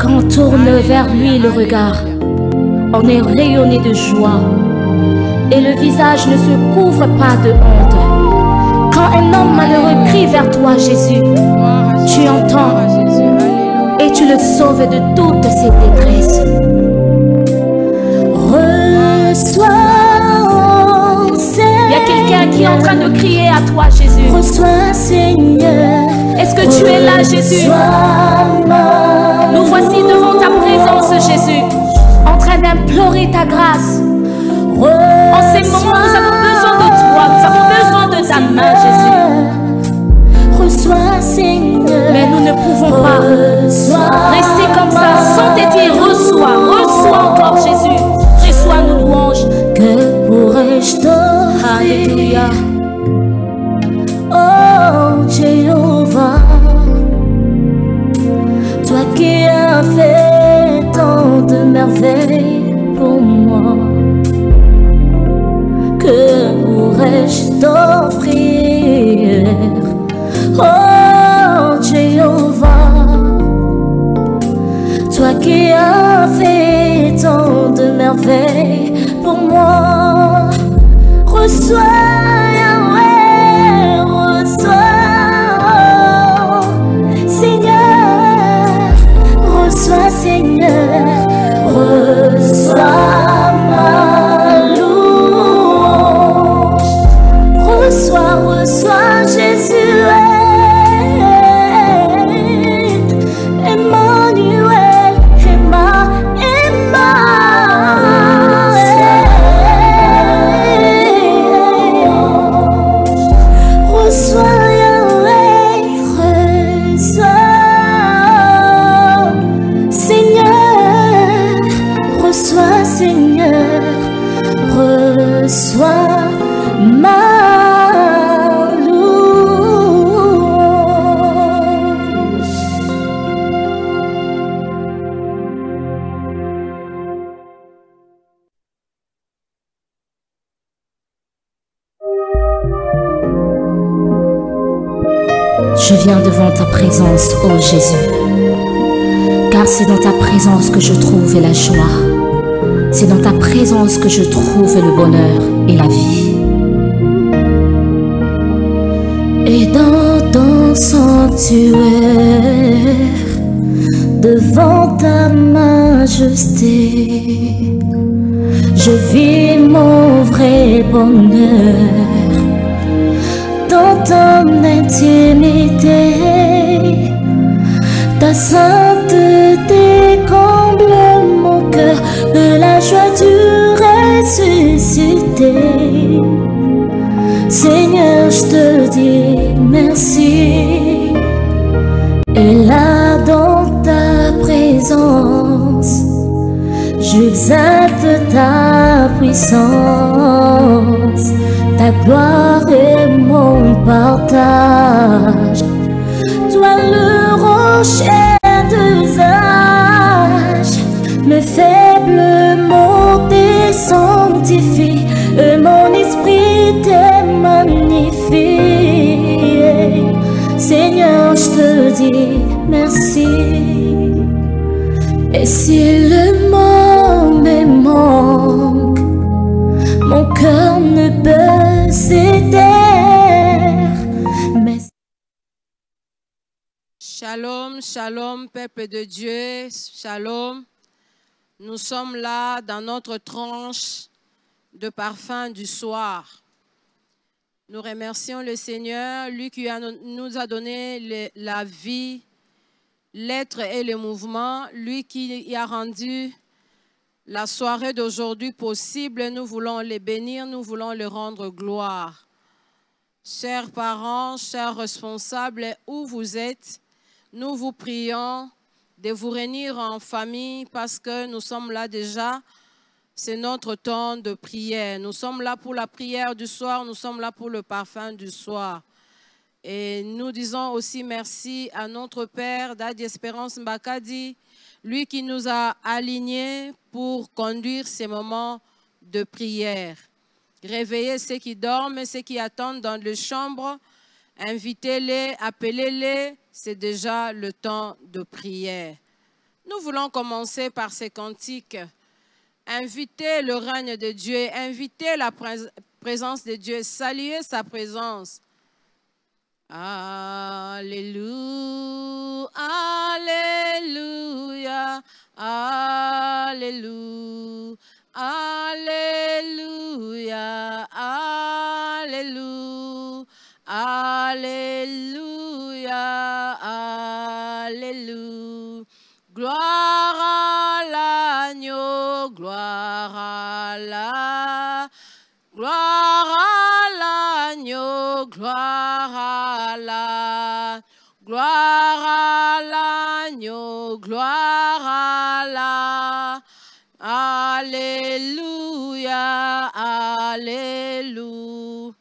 Quand on tourne vers lui le regard, on est rayonné de joie et le visage ne se couvre pas de honte. Quand un homme malheureux crie vers toi, Jésus, tu entends et tu le sauves de toutes ses détresses. Reçois, Seigneur. Il y a quelqu'un qui est en train de crier à toi, Jésus. Reçois, Seigneur. Est-ce que tu es là, Jésus Nous voici devant ta présence, Jésus, en train d'implorer ta grâce. En ces moments, nous avons besoin de toi, nous avons besoin de ta main, Jésus. Reçois, Seigneur. Mais nous ne pouvons pas rester comme ça sans t'aider. Reçois, reçois encore, Jésus. Reçois nos louanges. Que pourrais-je t'offrir Alléluia. Oh Jéhovah, toi qui as fait tant de merveilles. la joie. C'est dans ta présence que je trouve le bonheur et la vie. Et dans ton sanctuaire, devant ta majesté, je vis mon vrai bonheur. Dans ton intimité, ta sainte Seigneur, je te dis merci. Et là, dans ta présence, j'exalte ta puissance. Ta gloire est mon partage. Toi, le rocher. Et si le monde me manque, mon cœur ne peut s'éteindre. Mais... Shalom, shalom, peuple de Dieu, shalom. Nous sommes là dans notre tranche de parfum du soir. Nous remercions le Seigneur, lui qui nous a donné la vie l'être et le mouvement, lui qui a rendu la soirée d'aujourd'hui possible. Nous voulons les bénir, nous voulons le rendre gloire. Chers parents, chers responsables, où vous êtes, nous vous prions de vous réunir en famille parce que nous sommes là déjà. C'est notre temps de prière. Nous sommes là pour la prière du soir, nous sommes là pour le parfum du soir. Et nous disons aussi merci à notre Père, Dadi Espérance Mbakadi, lui qui nous a alignés pour conduire ces moments de prière. Réveillez ceux qui dorment, et ceux qui attendent dans les chambres, invitez-les, appelez-les, c'est déjà le temps de prière. Nous voulons commencer par ces cantiques. Invitez le règne de Dieu, invitez la présence de Dieu, saluez sa présence. Alleluia, Alleluia, Alleluia, Alleluia, Alleluia, Alleluia, Alleluia. Gloire à l'agneau, gloire à la, gloire à l'agneau, gloire à gloire à la. Alléluia, Alléluia.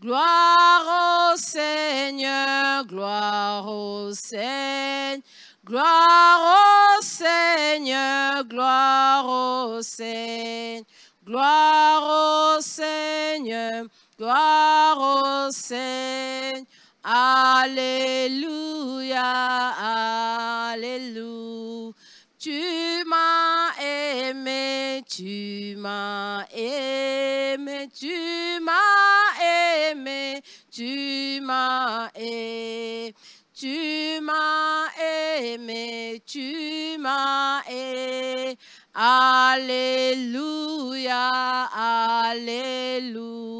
Gloire au Seigneur, gloire au Seigneur. Gloire au Seigneur, gloire au Seigneur. Gloire au Seigneur, gloire au Seigneur. Alléluia, Alléluia. Tu m'as aimé, tu m'as aimé, tu m'as aimé, tu m'as aimé. Tu m'as aimé, tu m'as aimé. Alléluia, Alléluia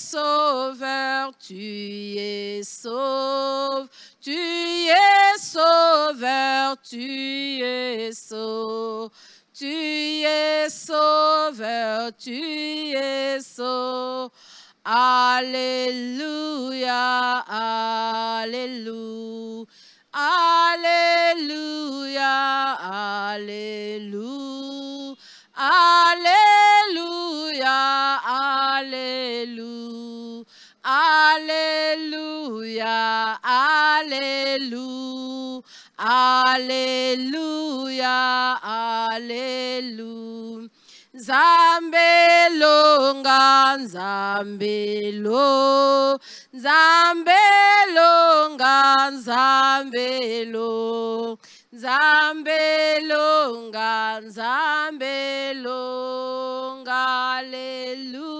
sauveur, tu es sauve, tu es sauveur, tu es sauve. Tu es sauveur, tu es sauve. Alléluia, alléluia. Alléluia, alléluia. Alléluia. Alléluia, Alléluia, Alléluia, Alléluia, Alléluia. Zambelonga, Zambelo, Zambelonga, Zambelo, Zambelonga, Zambelonga, Alleluia.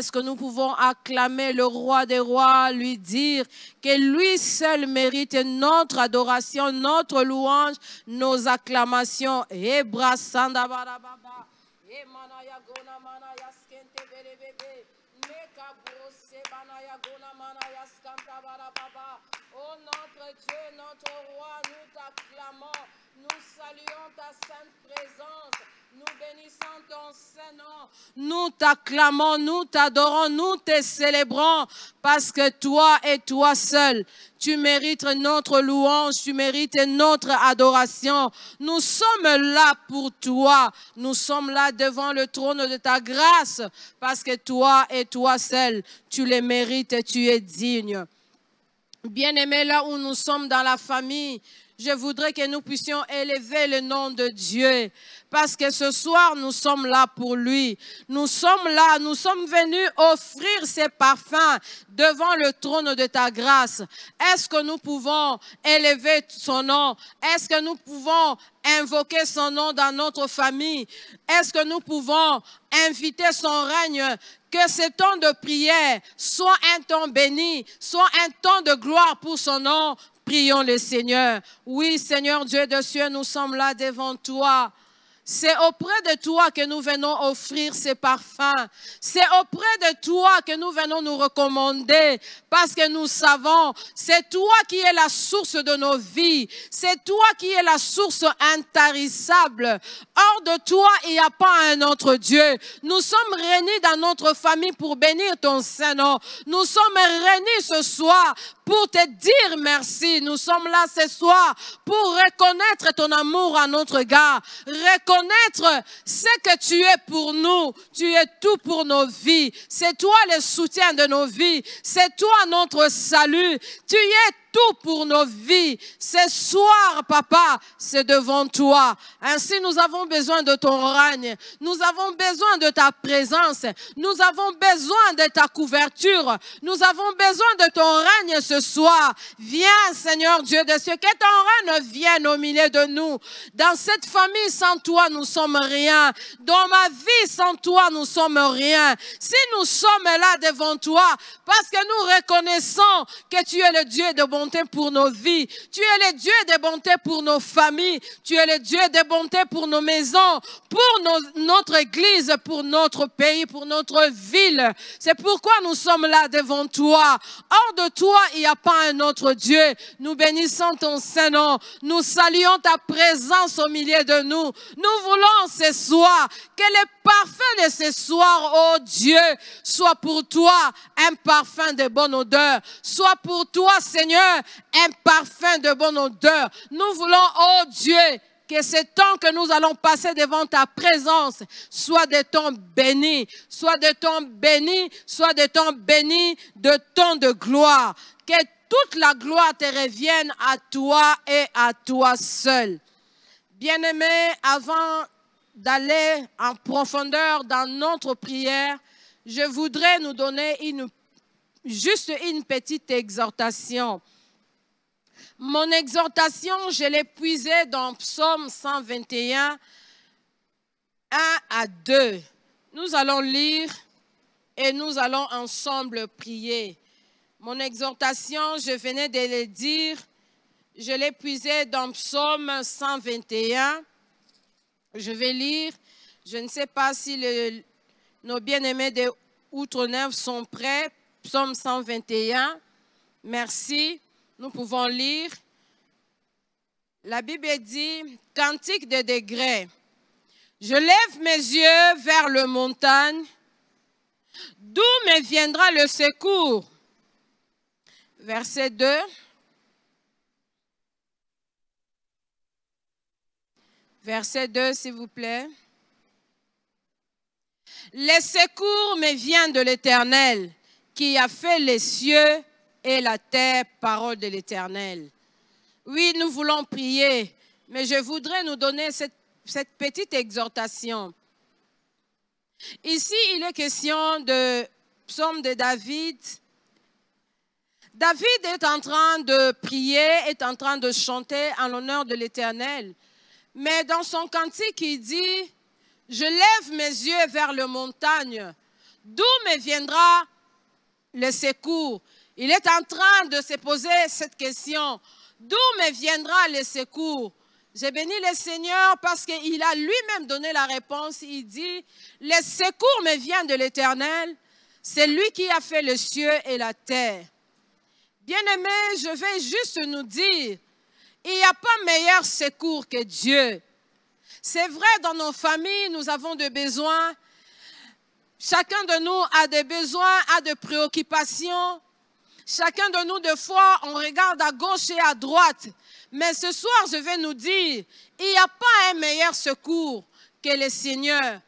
Est-ce que nous pouvons acclamer le roi des rois, lui dire que lui seul mérite notre adoration, notre louange, nos acclamations. Eh, nous t'acclamons, nous nous nous t'adorons, nous te célébrons, parce que toi et toi seul, tu mérites notre louange, tu mérites notre adoration. Nous sommes là pour toi. Nous sommes là devant le trône de ta grâce parce que toi et toi seul, tu tu les mérites et tu es digne. bien aimé là où nous sommes dans la famille, je voudrais que nous puissions élever le nom de Dieu. Parce que ce soir, nous sommes là pour lui. Nous sommes là, nous sommes venus offrir ses parfums devant le trône de ta grâce. Est-ce que nous pouvons élever son nom? Est-ce que nous pouvons invoquer son nom dans notre famille? Est-ce que nous pouvons inviter son règne que ce temps de prière soit un temps béni, soit un temps de gloire pour son nom. Prions le Seigneur. Oui, Seigneur Dieu de cieux, nous sommes là devant toi. C'est auprès de toi que nous venons offrir ces parfums. C'est auprès de toi que nous venons nous recommander parce que nous savons, c'est toi qui es la source de nos vies. C'est toi qui es la source intarissable. Hors de toi, il n'y a pas un autre Dieu. Nous sommes réunis dans notre famille pour bénir ton Saint-Nom. Nous sommes réunis ce soir pour te dire merci. Nous sommes là ce soir pour reconnaître ton amour à notre gars, reconnaître ce que tu es pour nous. Tu es tout pour nos vies. C'est toi le soutien de nos vies. C'est toi notre salut. Tu es tout pour nos vies. Ce soir, papa, c'est devant toi. Ainsi, nous avons besoin de ton règne. Nous avons besoin de ta présence. Nous avons besoin de ta couverture. Nous avons besoin de ton règne ce soir. Viens, Seigneur Dieu de cieux, que ton règne vienne au milieu de nous. Dans cette famille, sans toi, nous sommes rien. Dans ma vie, sans toi, nous sommes rien. Si nous sommes là devant toi, parce que nous reconnaissons que tu es le Dieu de bon pour nos vies. Tu es le Dieu des bontés pour nos familles. Tu es le Dieu des bontés pour nos maisons, pour notre église, pour notre pays, pour notre ville. C'est pourquoi nous sommes là devant toi. Hors de toi, il n'y a pas un autre Dieu. Nous bénissons ton Saint-Nom. Nous saluons ta présence au milieu de nous. Nous voulons ce soir que les parfum de ce soir, oh Dieu, soit pour toi un parfum de bonne odeur. Soit pour toi, Seigneur, un parfum de bonne odeur. Nous voulons, oh Dieu, que ce temps que nous allons passer devant ta présence soit de temps béni, soit de temps béni, soit de temps béni de temps de gloire. Que toute la gloire te revienne à toi et à toi seul. Bien-aimé, avant d'aller en profondeur dans notre prière, je voudrais nous donner juste une petite exhortation. Mon exhortation, je l'ai puisée dans Psaume 121, 1 à 2. Nous allons lire et nous allons ensemble prier. Mon exhortation, je venais de le dire, je l'ai puisée dans Psaume 121, je vais lire. Je ne sais pas si nos bien-aimés de Outre-Neuve sont prêts. Psaume 121. Merci. Nous pouvons lire. La Bible dit, Cantique des degrés. Je lève mes yeux vers le montagne. D'où me viendra le secours Verset 2. Verset 2, s'il vous plaît. Les secours me viennent de l'Éternel qui a fait les cieux et la terre, parole de l'Éternel. Oui, nous voulons prier, mais je voudrais nous donner cette, cette petite exhortation. Ici, il est question de psaume de David. David est en train de prier, est en train de chanter en l'honneur de l'Éternel. Mais dans son cantique, il dit, je lève mes yeux vers le montagne, d'où me viendra le secours. Il est en train de se poser cette question, d'où me viendra le secours j'ai béni le Seigneur parce qu'il a lui-même donné la réponse. Il dit, le secours me vient de l'Éternel. C'est lui qui a fait le cieux et la terre. Bien-aimé, je vais juste nous dire il n'y a pas meilleur secours que Dieu. C'est vrai, dans nos familles, nous avons des besoins. Chacun de nous a des besoins, a des préoccupations. Chacun de nous, des fois, on regarde à gauche et à droite. Mais ce soir, je vais nous dire, il n'y a pas un meilleur secours que le Seigneur.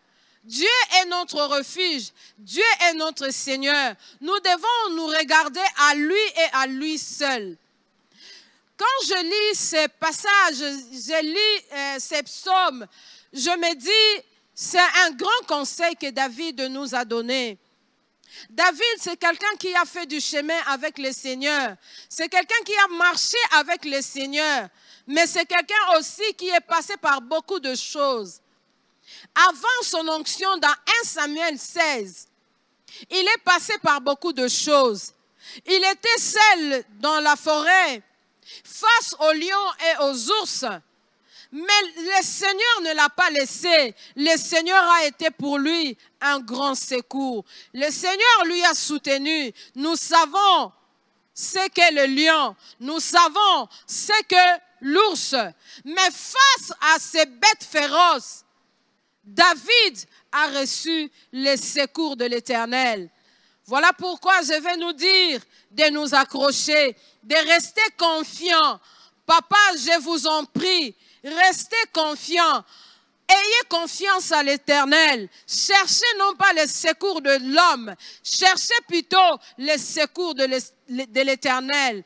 Dieu est notre refuge, Dieu est notre Seigneur. Nous devons nous regarder à lui et à lui seul quand je lis ces passages, je lis euh, ces psaumes, je me dis, c'est un grand conseil que David nous a donné. David, c'est quelqu'un qui a fait du chemin avec le Seigneur. C'est quelqu'un qui a marché avec le Seigneur. Mais c'est quelqu'un aussi qui est passé par beaucoup de choses. Avant son onction dans 1 Samuel 16, il est passé par beaucoup de choses. Il était seul dans la forêt face aux lions et aux ours. Mais le Seigneur ne l'a pas laissé. Le Seigneur a été pour lui un grand secours. Le Seigneur lui a soutenu. Nous savons ce qu'est le lion. Nous savons ce que l'ours. Mais face à ces bêtes féroces, David a reçu le secours de l'Éternel. Voilà pourquoi je vais nous dire de nous accrocher, de rester confiants. Papa, je vous en prie, restez confiants. Ayez confiance à l'Éternel. Cherchez non pas le secours de l'homme, cherchez plutôt le secours de l'Éternel.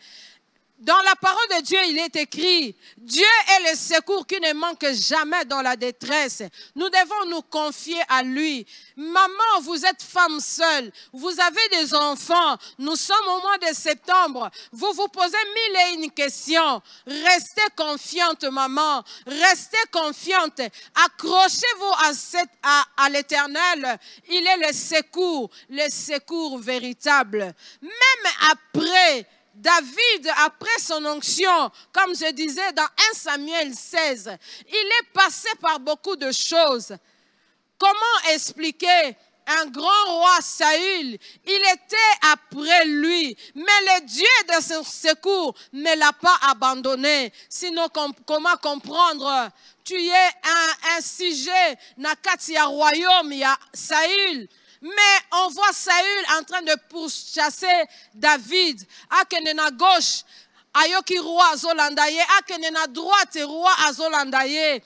Dans la parole de Dieu, il est écrit, Dieu est le secours qui ne manque jamais dans la détresse. Nous devons nous confier à lui. Maman, vous êtes femme seule, vous avez des enfants, nous sommes au mois de septembre, vous vous posez mille et une questions. Restez confiante, maman, restez confiante. Accrochez-vous à, cet à l'éternel. Il est le secours, le secours véritable. Même après David, après son onction, comme je disais dans 1 Samuel 16, il est passé par beaucoup de choses. Comment expliquer un grand roi Saül, il était après lui, mais le Dieu de son secours ne l'a pas abandonné. Sinon, comment comprendre Tu es un, un sujet, Nakati, royaume, il y a Saül. Mais on voit Saül en train de pourchasser David. Akenena ah, gauche, ayoki roi azolandaye. Akenena ah, droite, roi azolandaye.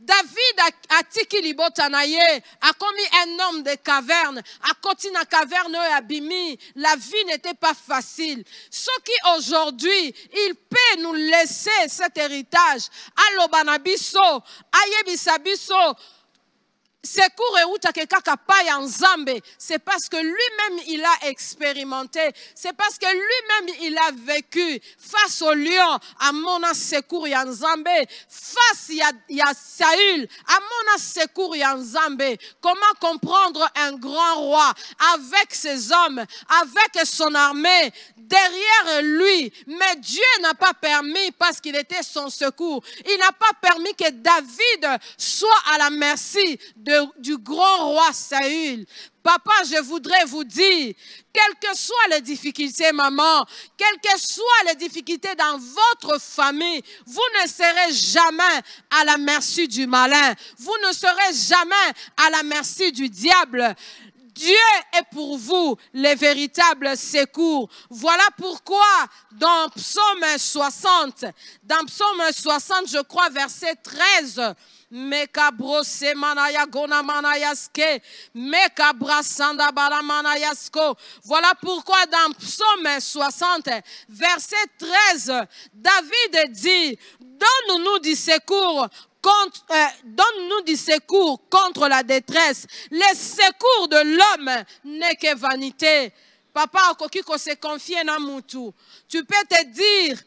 David a tiki na a commis un homme de caverne, koti na caverne abimi, la vie n'était pas facile. Ce qui aujourd'hui, il peut nous laisser cet héritage, alobanabiso, ayebisabiso, secours que kaka c'est parce que lui-même il a expérimenté c'est parce que lui-même il a vécu face au lion mon secours en face à a saül mon secours en comment comprendre un grand roi avec ses hommes avec son armée derrière lui mais dieu n'a pas permis parce qu'il était son secours il n'a pas permis que david soit à la merci du grand roi Saül. Papa, je voudrais vous dire, quelles que soient les difficultés, maman, quelles que soient les difficultés dans votre famille, vous ne serez jamais à la merci du malin. Vous ne serez jamais à la merci du diable. Dieu est pour vous le véritable secours. Voilà pourquoi dans Psaume 60, dans Psaume 60, je crois verset 13, manaya manayaske, Voilà pourquoi dans Psaume 60, verset 13, David dit, Donne-nous du secours euh, donne-nous du secours contre la détresse. Le secours de l'homme n'est que vanité. Papa, Tu peux te dire,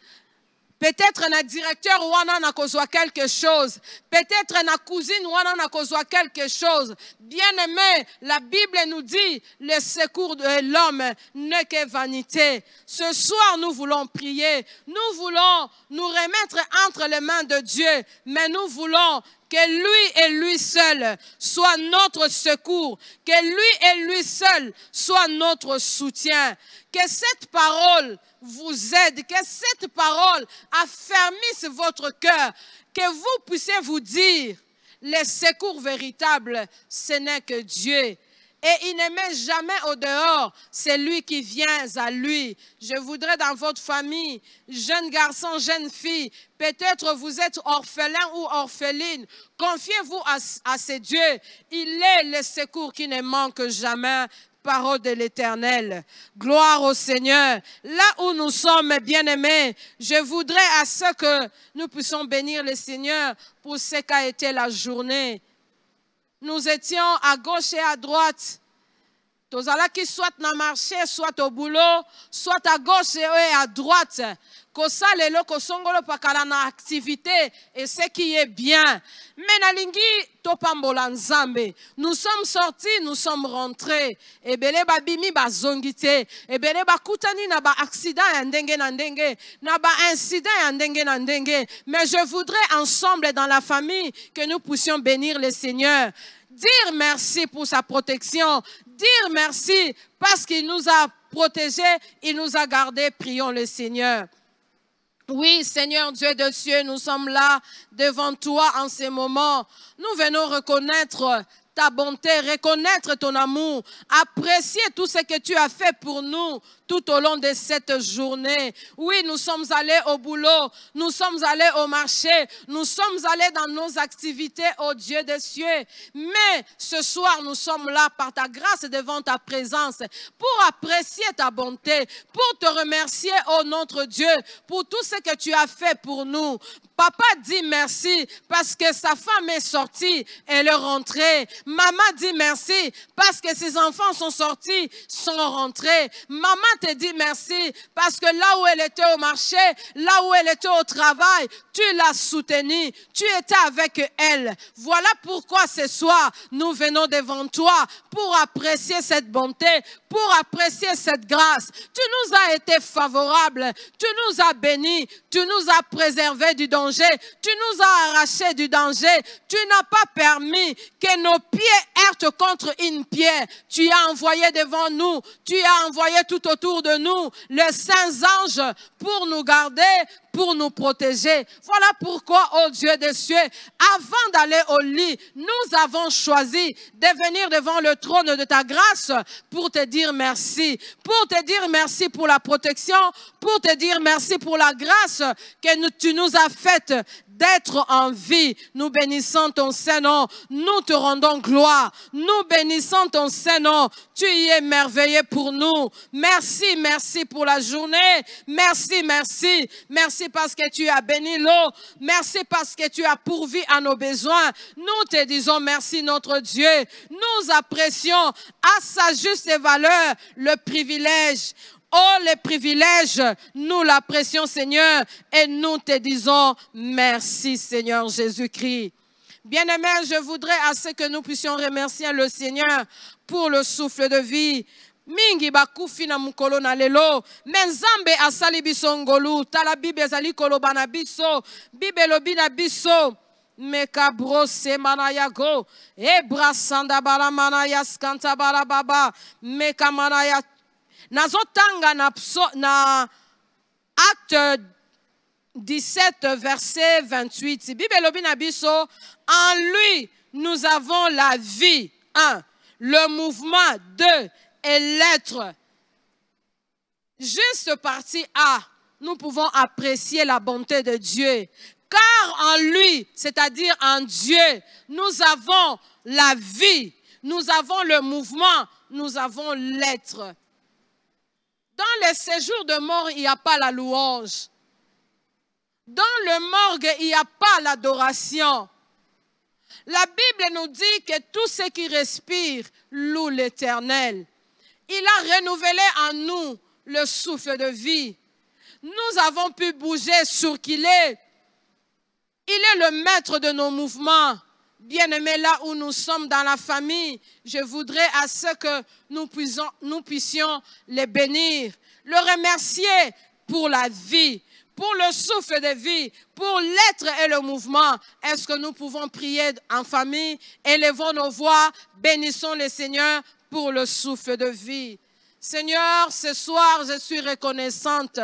Peut-être un directeur ou un on a causé quelque chose. Peut-être un cousine on a causé quelque chose. Bien aimé, la Bible nous dit le secours de l'homme n'est que vanité. Ce soir, nous voulons prier. Nous voulons nous remettre entre les mains de Dieu, mais nous voulons que lui et lui seul soit notre secours, que lui et lui seul soit notre soutien. Que cette parole vous aide, que cette parole affermisse votre cœur, que vous puissiez vous dire, les secours véritables, ce n'est que Dieu et il ne jamais au dehors c'est lui qui vient à lui. Je voudrais dans votre famille, jeune garçon, jeune fille, peut-être vous êtes orphelin ou orpheline, confiez-vous à, à ce Dieu. Il est le secours qui ne manque jamais parole de l'Éternel. Gloire au Seigneur. Là où nous sommes, bien-aimés, je voudrais à ce que nous puissions bénir le Seigneur pour ce qu'a été la journée nous étions à gauche et à droite tous qui soit na marché soit au boulot soit à gauche et à droite ça kosala ko songolo kala na activité et ce qui est bien me nalingi topambola nzambe nous sommes sortis nous sommes rentrés ebele babimi bazongi te ebele bakutani na accident ya ndenge na ndenge na incident ya ndenge na ndenge mais je voudrais ensemble dans la famille que nous puissions bénir le seigneur Dire merci pour sa protection. Dire merci parce qu'il nous a protégés, il nous a gardés. Prions le Seigneur. Oui, Seigneur Dieu de cieux, nous sommes là devant toi en ce moment, Nous venons reconnaître bonté, reconnaître ton amour, apprécier tout ce que tu as fait pour nous tout au long de cette journée. Oui, nous sommes allés au boulot, nous sommes allés au marché, nous sommes allés dans nos activités, au Dieu des cieux. Mais ce soir, nous sommes là par ta grâce devant ta présence pour apprécier ta bonté, pour te remercier, ô notre Dieu, pour tout ce que tu as fait pour nous, Papa dit merci parce que sa femme est sortie, elle est rentrée. Maman dit merci parce que ses enfants sont sortis, sont rentrés. Maman te dit merci parce que là où elle était au marché, là où elle était au travail, tu l'as soutenue, tu étais avec elle. Voilà pourquoi ce soir, nous venons devant toi pour apprécier cette bonté, pour apprécier cette grâce. Tu nous as été favorable, tu nous as bénis, tu nous as préservés du danger tu nous as arrachés du danger. Tu n'as pas permis que nos pieds heurtent contre une pierre. Tu as envoyé devant nous. Tu as envoyé tout autour de nous les saints anges pour nous garder, pour nous protéger. Voilà pourquoi, ô oh Dieu des cieux, avant d'aller au lit, nous avons choisi de venir devant le trône de ta grâce pour te dire merci, pour te dire merci pour la protection, pour te dire merci pour la grâce que tu nous as faite d'être en vie. Nous bénissons ton Saint-Nom. Nous te rendons gloire. Nous bénissons ton Saint-Nom. Tu y es merveilleux pour nous. Merci, merci pour la journée. Merci, merci. Merci parce que tu as béni l'eau. Merci parce que tu as pourvu à nos besoins. Nous te disons merci, notre Dieu. Nous apprécions à sa juste valeur le privilège Oh, les privilèges, nous l'apprécions, Seigneur, et nous te disons merci, Seigneur Jésus-Christ. Bien-aimés, je voudrais assez que nous puissions remercier le Seigneur pour le souffle de vie, mingi bakufi fina mkolona na lelo Menzambe asali biso ngolu tala bible ezali koloba na biso Meka elobi na biso mekabrosema na yago ebrasanda balababa meka nazotanga na, na acte 17 verset 28 bible en lui nous avons la vie 1 le mouvement 2 et l'être juste partie A nous pouvons apprécier la bonté de Dieu car en lui, c'est-à-dire en Dieu, nous avons la vie, nous avons le mouvement, nous avons l'être. Dans les séjours de mort, il n'y a pas la louange. Dans le morgue, il n'y a pas l'adoration. La Bible nous dit que tout ce qui respire loue l'Éternel. Il a renouvelé en nous le souffle de vie. Nous avons pu bouger sur qu'il est. Il est le maître de nos mouvements. Bien-aimés, là où nous sommes dans la famille, je voudrais à ce que nous puissions, les bénir, le remercier pour la vie, pour le souffle de vie, pour l'être et le mouvement. Est-ce que nous pouvons prier en famille, élevons nos voix, bénissons le Seigneur pour le souffle de vie. Seigneur, ce soir, je suis reconnaissante.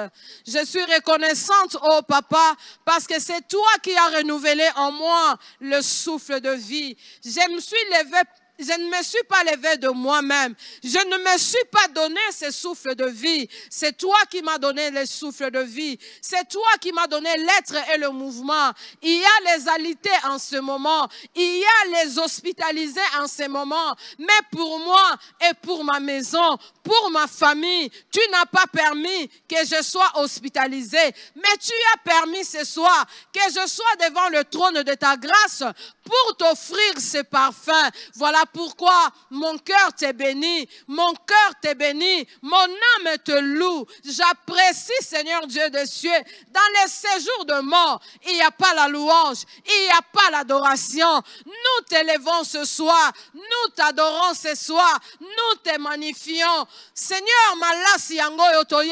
Je suis reconnaissante, oh papa, parce que c'est toi qui as renouvelé en moi le souffle de vie. Je me suis levée je ne me suis pas levé de moi-même. Je ne me suis pas donné ce souffle de vie. C'est toi qui m'as donné le souffle de vie. C'est toi qui m'as donné l'être et le mouvement. Il y a les alités en ce moment. Il y a les hospitalisés en ce moment. Mais pour moi et pour ma maison, pour ma famille, tu n'as pas permis que je sois hospitalisé. Mais tu as permis ce soir que je sois devant le trône de ta grâce pour t'offrir ce parfum. Voilà pourquoi mon cœur t'est béni, mon cœur t'est béni, mon âme te loue. J'apprécie, Seigneur Dieu des cieux, dans les séjours de mort, il n'y a pas la louange, il n'y a pas l'adoration. Nous t'élevons ce soir, nous t'adorons ce soir, nous te magnifions. Seigneur, malasi yango otoye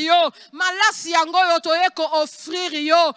yo, malasi yango offrir yo,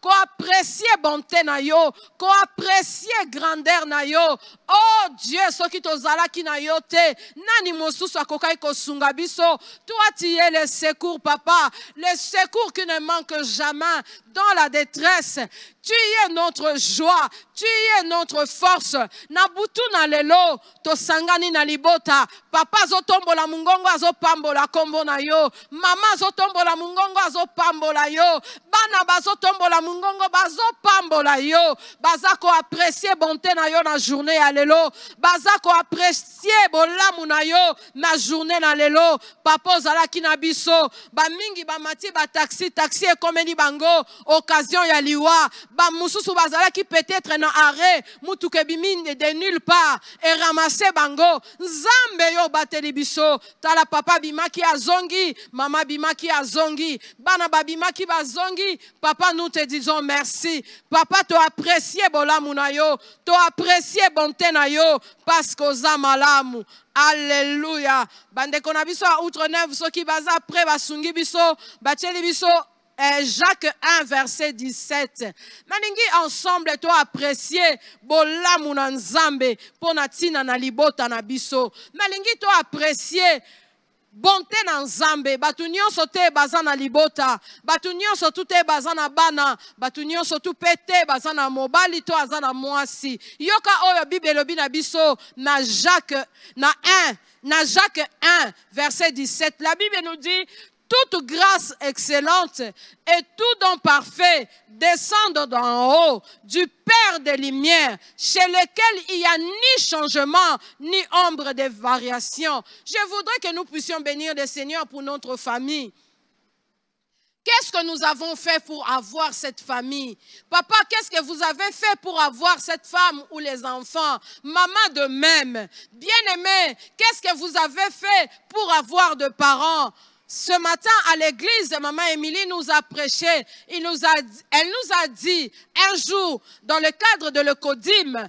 ko apprécier bonté na yo, ko apprécier es grandeur na yo oh dieu soki zala na yo te nani mosusu ko sungabiso, biso toi tu es le secours papa le secours qui ne manque jamais dans la détresse tu es notre joie tu es notre force Nabutu na lelo tosangani na libota papa azotombola mongongo la kombo na yo mama mungongo mongongo la yo bana bazotombola pambo la yo Bazako après bonté na yo na journée alelo lelo baza apprécier bolamu na yo na journée na lelo papa ki na biso bamingi bamati bataxi taxi ekomeli bango occasion ya liwa la ki peut-être na arrêt ke bimine de nulle part ramasser bango nzambe yo obateli biso tala papa zongi azongi mama a zongi bana babimaki zongi papa nous te disons merci papa apprécier bolamu na yo To apprécier bon na yo parce koza malamu alléluia bande outre neuf soki baza pre basungi biso batieli biso Jacques 1, verset 17. Naningi ensemble to apprécier bolamu na nzambe pona tina na libota na biso. to apprécier bonté dans Zambé, bato nyonso te à libota bato nyonso basan te bana bato nyonso basan à na mobali to na mwasi yoka oyo bible na biso na jacques na 1 na jacques 1 verset 17 la bible nous dit toute grâce excellente et tout don parfait descendent d'en haut du Père des Lumières, chez lequel il n'y a ni changement, ni ombre de variation. Je voudrais que nous puissions bénir le Seigneur pour notre famille. Qu'est-ce que nous avons fait pour avoir cette famille Papa, qu'est-ce que vous avez fait pour avoir cette femme ou les enfants Maman de même. Bien-aimé, qu'est-ce que vous avez fait pour avoir de parents ce matin, à l'église Maman Émilie nous a prêché, il nous a, elle nous a dit, un jour, dans le cadre de le Codim,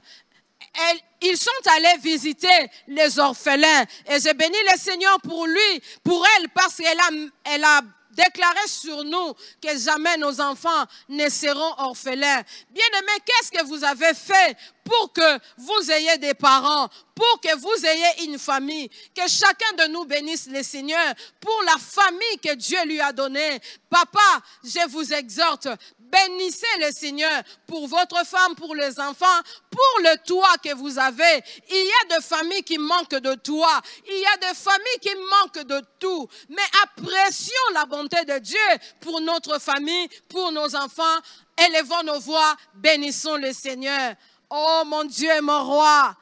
ils sont allés visiter les orphelins. Et j'ai béni le Seigneur pour lui, pour elle, parce qu'elle a, elle a déclaré sur nous que jamais nos enfants ne seront orphelins. Bien-aimés, qu'est-ce que vous avez fait pour que vous ayez des parents, pour que vous ayez une famille. Que chacun de nous bénisse le Seigneur pour la famille que Dieu lui a donnée. Papa, je vous exhorte, bénissez le Seigneur pour votre femme, pour les enfants, pour le toit que vous avez. Il y a des familles qui manquent de toi, Il y a des familles qui manquent de tout. Mais apprécions la bonté de Dieu pour notre famille, pour nos enfants. Élevons nos voix, bénissons le Seigneur. Oh mon Dieu et mon roi,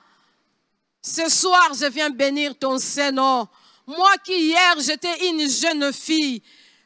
ce soir je viens bénir ton nom. Moi qui hier j'étais une jeune fille,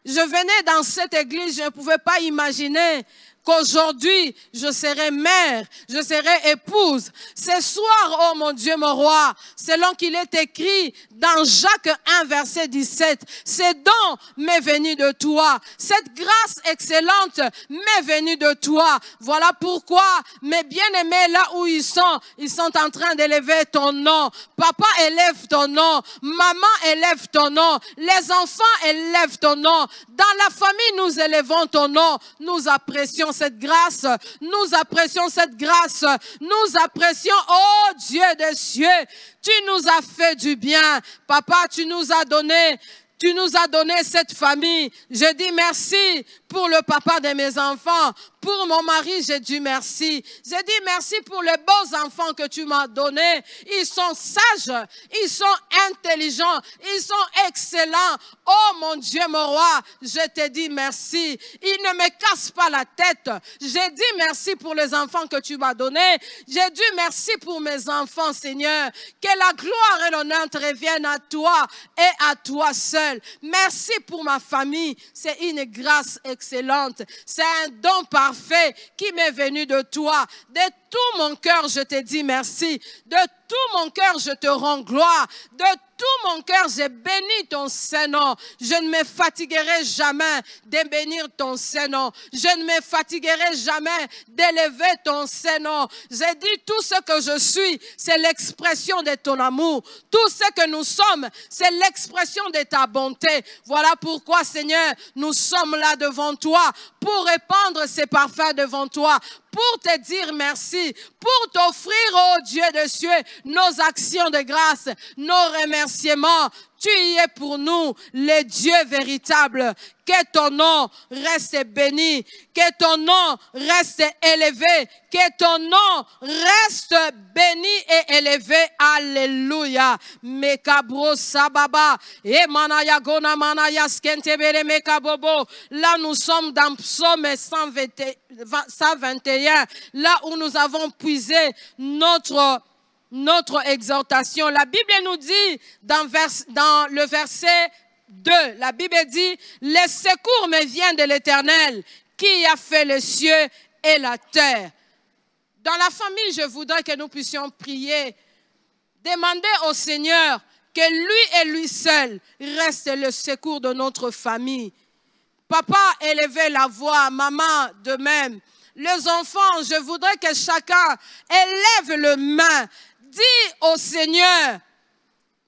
je venais dans cette église, je ne pouvais pas imaginer qu'aujourd'hui je serai mère, je serai épouse. Ce soir, oh mon Dieu, mon roi, selon qu'il est écrit dans Jacques 1, verset 17, ces dons m'est venu de toi, cette grâce excellente m'est venue de toi. Voilà pourquoi mes bien-aimés, là où ils sont, ils sont en train d'élever ton nom. Papa élève ton nom, maman élève ton nom, les enfants élèvent ton nom. Dans la famille, nous élevons ton nom, nous apprécions cette grâce. Nous apprécions cette grâce. Nous apprécions, oh Dieu des cieux, tu nous as fait du bien. Papa, tu nous as donné tu nous as donné cette famille. Je dis merci pour le papa de mes enfants, pour mon mari, j'ai dit merci. J'ai dit merci pour les beaux enfants que tu m'as donnés. Ils sont sages, ils sont intelligents, ils sont excellents. Oh mon Dieu, mon roi, je te dis merci. Ils ne me cassent pas la tête. J'ai dit merci pour les enfants que tu m'as donnés. J'ai dit merci pour mes enfants, Seigneur. Que la gloire et l'honneur reviennent à toi et à toi seul. Merci pour ma famille. C'est une grâce et excellente. C'est un don parfait qui m'est venu de toi. De tout mon cœur, je te dis merci. De tout mon cœur, je te rends gloire tout mon cœur, j'ai béni ton Seigneur. Je ne me fatiguerai jamais de bénir ton Seigneur. Je ne me fatiguerai jamais d'élever ton Seigneur. J'ai dit tout ce que je suis, c'est l'expression de ton amour. Tout ce que nous sommes, c'est l'expression de ta bonté. Voilà pourquoi, Seigneur, nous sommes là devant toi pour répandre ces parfums devant toi, pour te dire merci, pour t'offrir, ô oh Dieu de cieux, nos actions de grâce, nos remerciements, tu es pour nous, le Dieu véritable. Que ton nom reste béni, que ton nom reste élevé, que ton nom reste béni et élevé. Alléluia. Mekabro sababa. Et eh, Gona manaya skentebere mekabobo. Là, nous sommes dans Psaume 121, là où nous avons puisé notre notre exhortation. La Bible nous dit dans, dans le verset 2, la Bible dit, les secours me vient de l'Éternel qui a fait les cieux et la terre. Dans la famille, je voudrais que nous puissions prier, demander au Seigneur que lui et lui seul reste le secours de notre famille. Papa, élevez la voix, maman de même. Les enfants, je voudrais que chacun élève le main Dis au Seigneur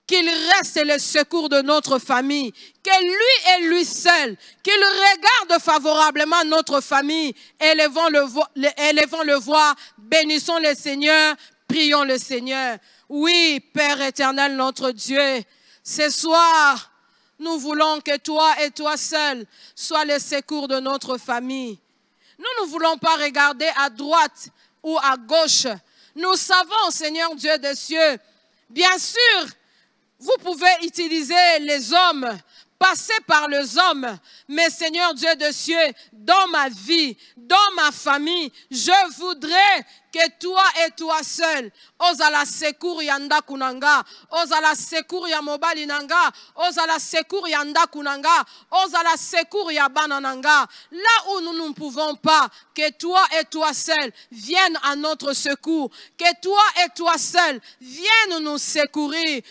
qu'il reste le secours de notre famille, que lui et lui seul, qu'il regarde favorablement notre famille, élevons le, vo élevons le voix, bénissons le Seigneur, prions le Seigneur. Oui, Père éternel, notre Dieu, ce soir, nous voulons que toi et toi seul sois le secours de notre famille. Nous ne voulons pas regarder à droite ou à gauche nous savons, Seigneur Dieu des cieux, bien sûr, vous pouvez utiliser les hommes, passer par les hommes, mais Seigneur Dieu de cieux, dans ma vie, dans ma famille, je voudrais que toi et toi seul ozala secours Yanda Kunanga. secours ya secours Yanda Kunanga. secours ya là où nous ne pouvons pas que toi et toi seul Vienne à notre secours que toi et toi seul Vienne nous secourir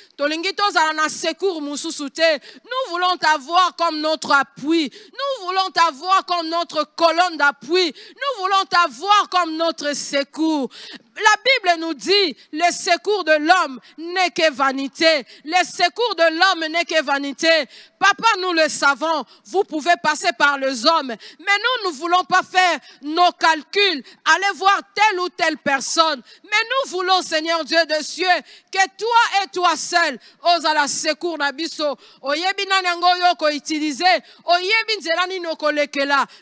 secours nous voulons t'avoir comme notre appui nous voulons t'avoir comme notre colonne d'appui nous voulons t'avoir comme notre secours Ooh. la Bible nous dit, le secours de l'homme n'est que vanité. Le secours de l'homme n'est que vanité. Papa, nous le savons, vous pouvez passer par les hommes. Mais nous, nous voulons pas faire nos calculs, aller voir telle ou telle personne. Mais nous voulons, Seigneur Dieu de cieux, que toi et toi seul, oses secours la secours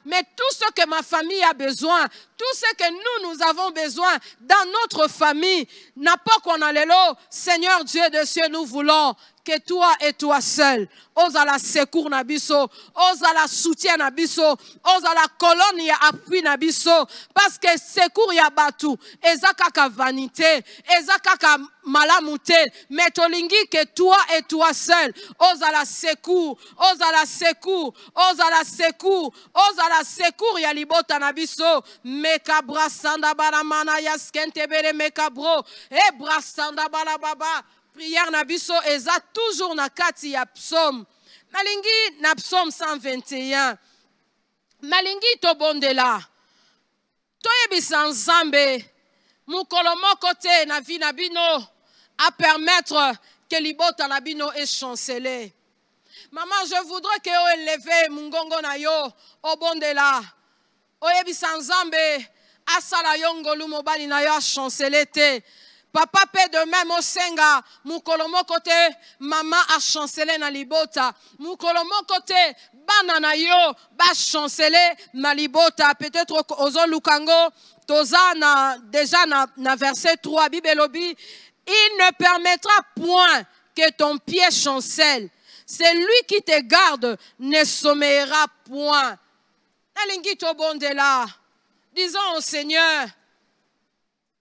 Mais tout ce que ma famille a besoin, tout ce que nous, nous avons besoin dans notre famille, n'a pas qu'on a les lots. Seigneur Dieu de Dieu, nous voulons que toi et toi seul, la secours na à la soutien na à la colonne a appui na parce que secours ya batu, eza kaka vanité, ezaka kaka malamouté, mais tolingi que toi et toi seul, la secours, la secours, la secours, la secours ya libota na y meka brassanda bana mana yaskente skentebele meka bro, e brasanda bala baba, prière na biso eza toujours na kati ya psaume Malingi, na psaume 121 to tobondela To to zambe. moko te na vie na bino apermettre que libota na bino e chancelé maman je voudrais que que oeleve mungongo na yo obondela oyebisa nzambe asala yo mobali na yo achancele papa paie demain mosenga mokolo moko te mama chancelé na libota mukolo moko te bana na yo Ba na libota peut-être Ozo Lukango. toza na déjà na, verset 3 bible il ne permettra point que ton pied chancelle c'est lui qui te garde ne sommeillera point bondela. disons au seigneur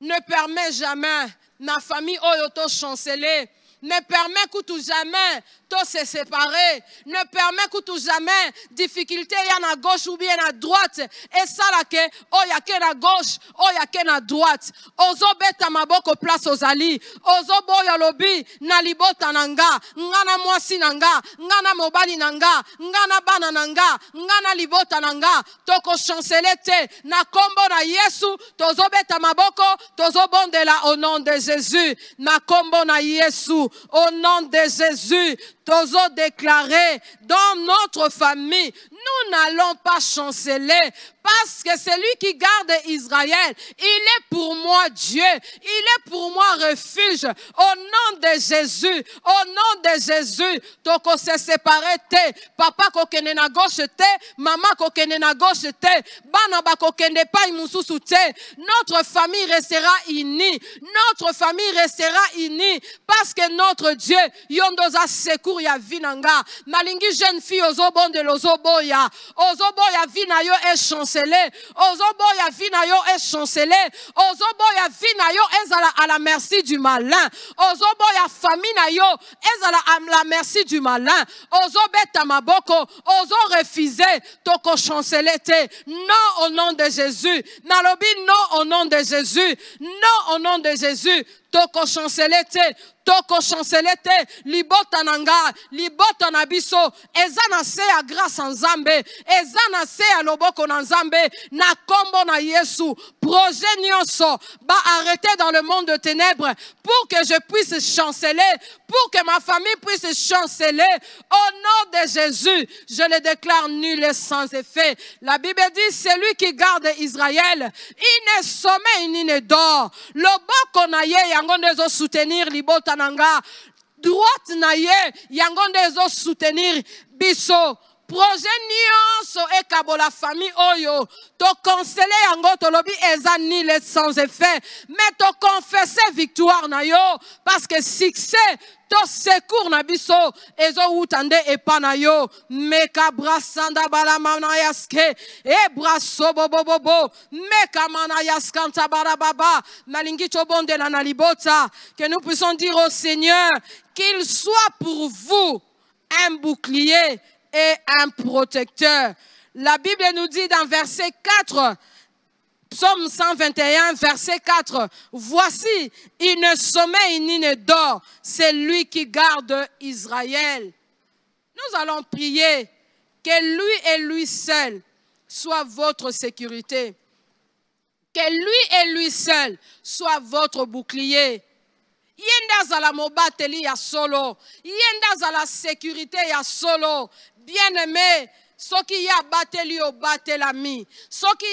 ne permet jamais na famille Oyoto oh, chanceler ne permet jamais se séparer. Ne permet que tout jamais difficulté y en a gauche ou bien à droite. Et ça là que oh y a que la gauche, oh y a que la droite. Ozo beta maboko place aux ali. Ozo boya lobi na libota nanga, ngana mwasi nanga, ngana mobali nanga, ngana bana nanga, ngana libota nanga. Toko chancelete. na kombo na Yesu tozo beta maboko, tozo bondela au nom de Jésus. Na kombo na Yesu au nom de Jésus t'osons déclarer dans notre famille, nous n'allons pas chanceler parce que c'est lui qui garde Israël, il est pour moi Dieu, il est pour moi refuge. Au nom de Jésus, au nom de Jésus, toko se séparé te, papa kokene na gauche te, maman kokene na gauche te, bana ba pas, pa Notre famille restera unie, notre famille restera unie parce que notre Dieu, yondoza secours ya vinanga, malingi jeune fille de losoboy boya ozo boya vi na yo echancele ozo boya vina yo chancelé. ozo boya vina yo ezala à la merci du malin ozo boya famille yo ezala à la merci du malin ozo beta maboko ozo refuser toko chancelé te non au nom de Jésus nalobi non au nom de Jésus non au nom de Jésus toko chancelé te Toko te libota nanga li libota na biso eza grâce en Zambé eza lobo se ya na kombo na Yesu na yesu projet nyonso dans le monde de ténèbres pour que je puisse chanceler pour que ma famille puisse chanceler au nom de Jésus je le déclare nul et sans effet la Bible dit celui qui garde Israël il ne sommeille ni ne dort loboko na ye yango soutenir, libota na nga droite na ye yango nde ezosoutenir biso projet et eh, kabola famille oyo oh, tokonsele yango lobi eza les sans effet mais confesser victoire na yo parce que succès to secours na biso utande e epa na yo meka brasanda balama na yaske bobo. Meka na yaskanta baba. nalingi la na libota que nous puissions dire au seigneur qu'il soit pour vous un bouclier un protecteur. La Bible nous dit dans verset 4, Psaume 121, verset 4, Voici, il ne sommeille ni ne dort, c'est lui qui garde Israël. Nous allons prier que lui et lui seul soit votre sécurité. Que lui et lui seul soit votre bouclier. Yenda za la mobateli ya solo Yenda za la sécurité ya solo bien aimé soki o batela mi. soki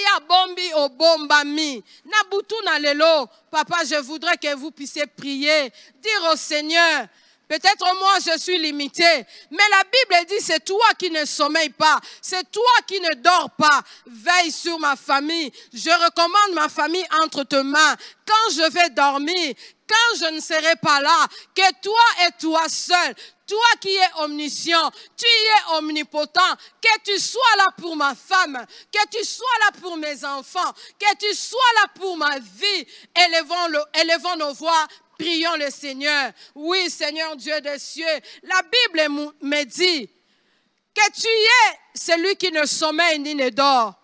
o bomba mi. na butu na lelo papa je voudrais que vous puissiez prier dire au seigneur Peut-être moi je suis limité, mais la Bible dit c'est toi qui ne sommeille pas, c'est toi qui ne dors pas. Veille sur ma famille. Je recommande ma famille entre tes mains. Quand je vais dormir, je ne serai pas là, que toi et toi seul, toi qui es omniscient, tu es omnipotent, que tu sois là pour ma femme, que tu sois là pour mes enfants, que tu sois là pour ma vie. Élevons, le, élevons nos voix, prions le Seigneur. Oui, Seigneur Dieu des cieux, la Bible me dit que tu es celui qui ne sommeille ni ne dort.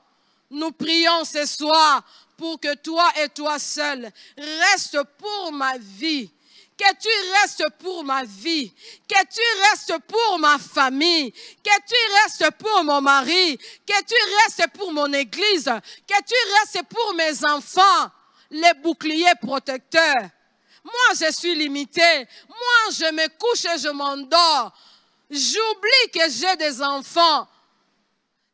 Nous prions ce soir pour que toi et toi seul restes pour ma vie que tu restes pour ma vie, que tu restes pour ma famille, que tu restes pour mon mari, que tu restes pour mon église, que tu restes pour mes enfants, les boucliers protecteurs. Moi, je suis limité. Moi, je me couche et je m'endors. J'oublie que j'ai des enfants.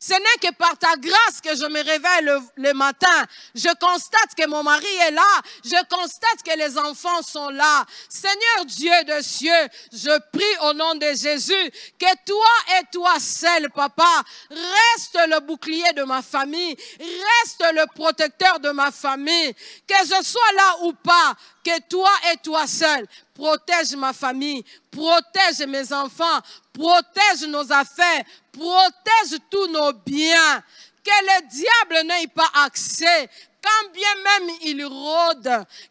Ce n'est que par ta grâce que je me réveille le, matin. Je constate que mon mari est là. Je constate que les enfants sont là. Seigneur Dieu de cieux, je prie au nom de Jésus que toi et toi seul, papa, reste le bouclier de ma famille, reste le protecteur de ma famille. Que je sois là ou pas, que toi et toi seul, protège ma famille, protège mes enfants, protège nos affaires, protège tous nos biens. Que le diable n'ait pas accès, quand bien même il rôde,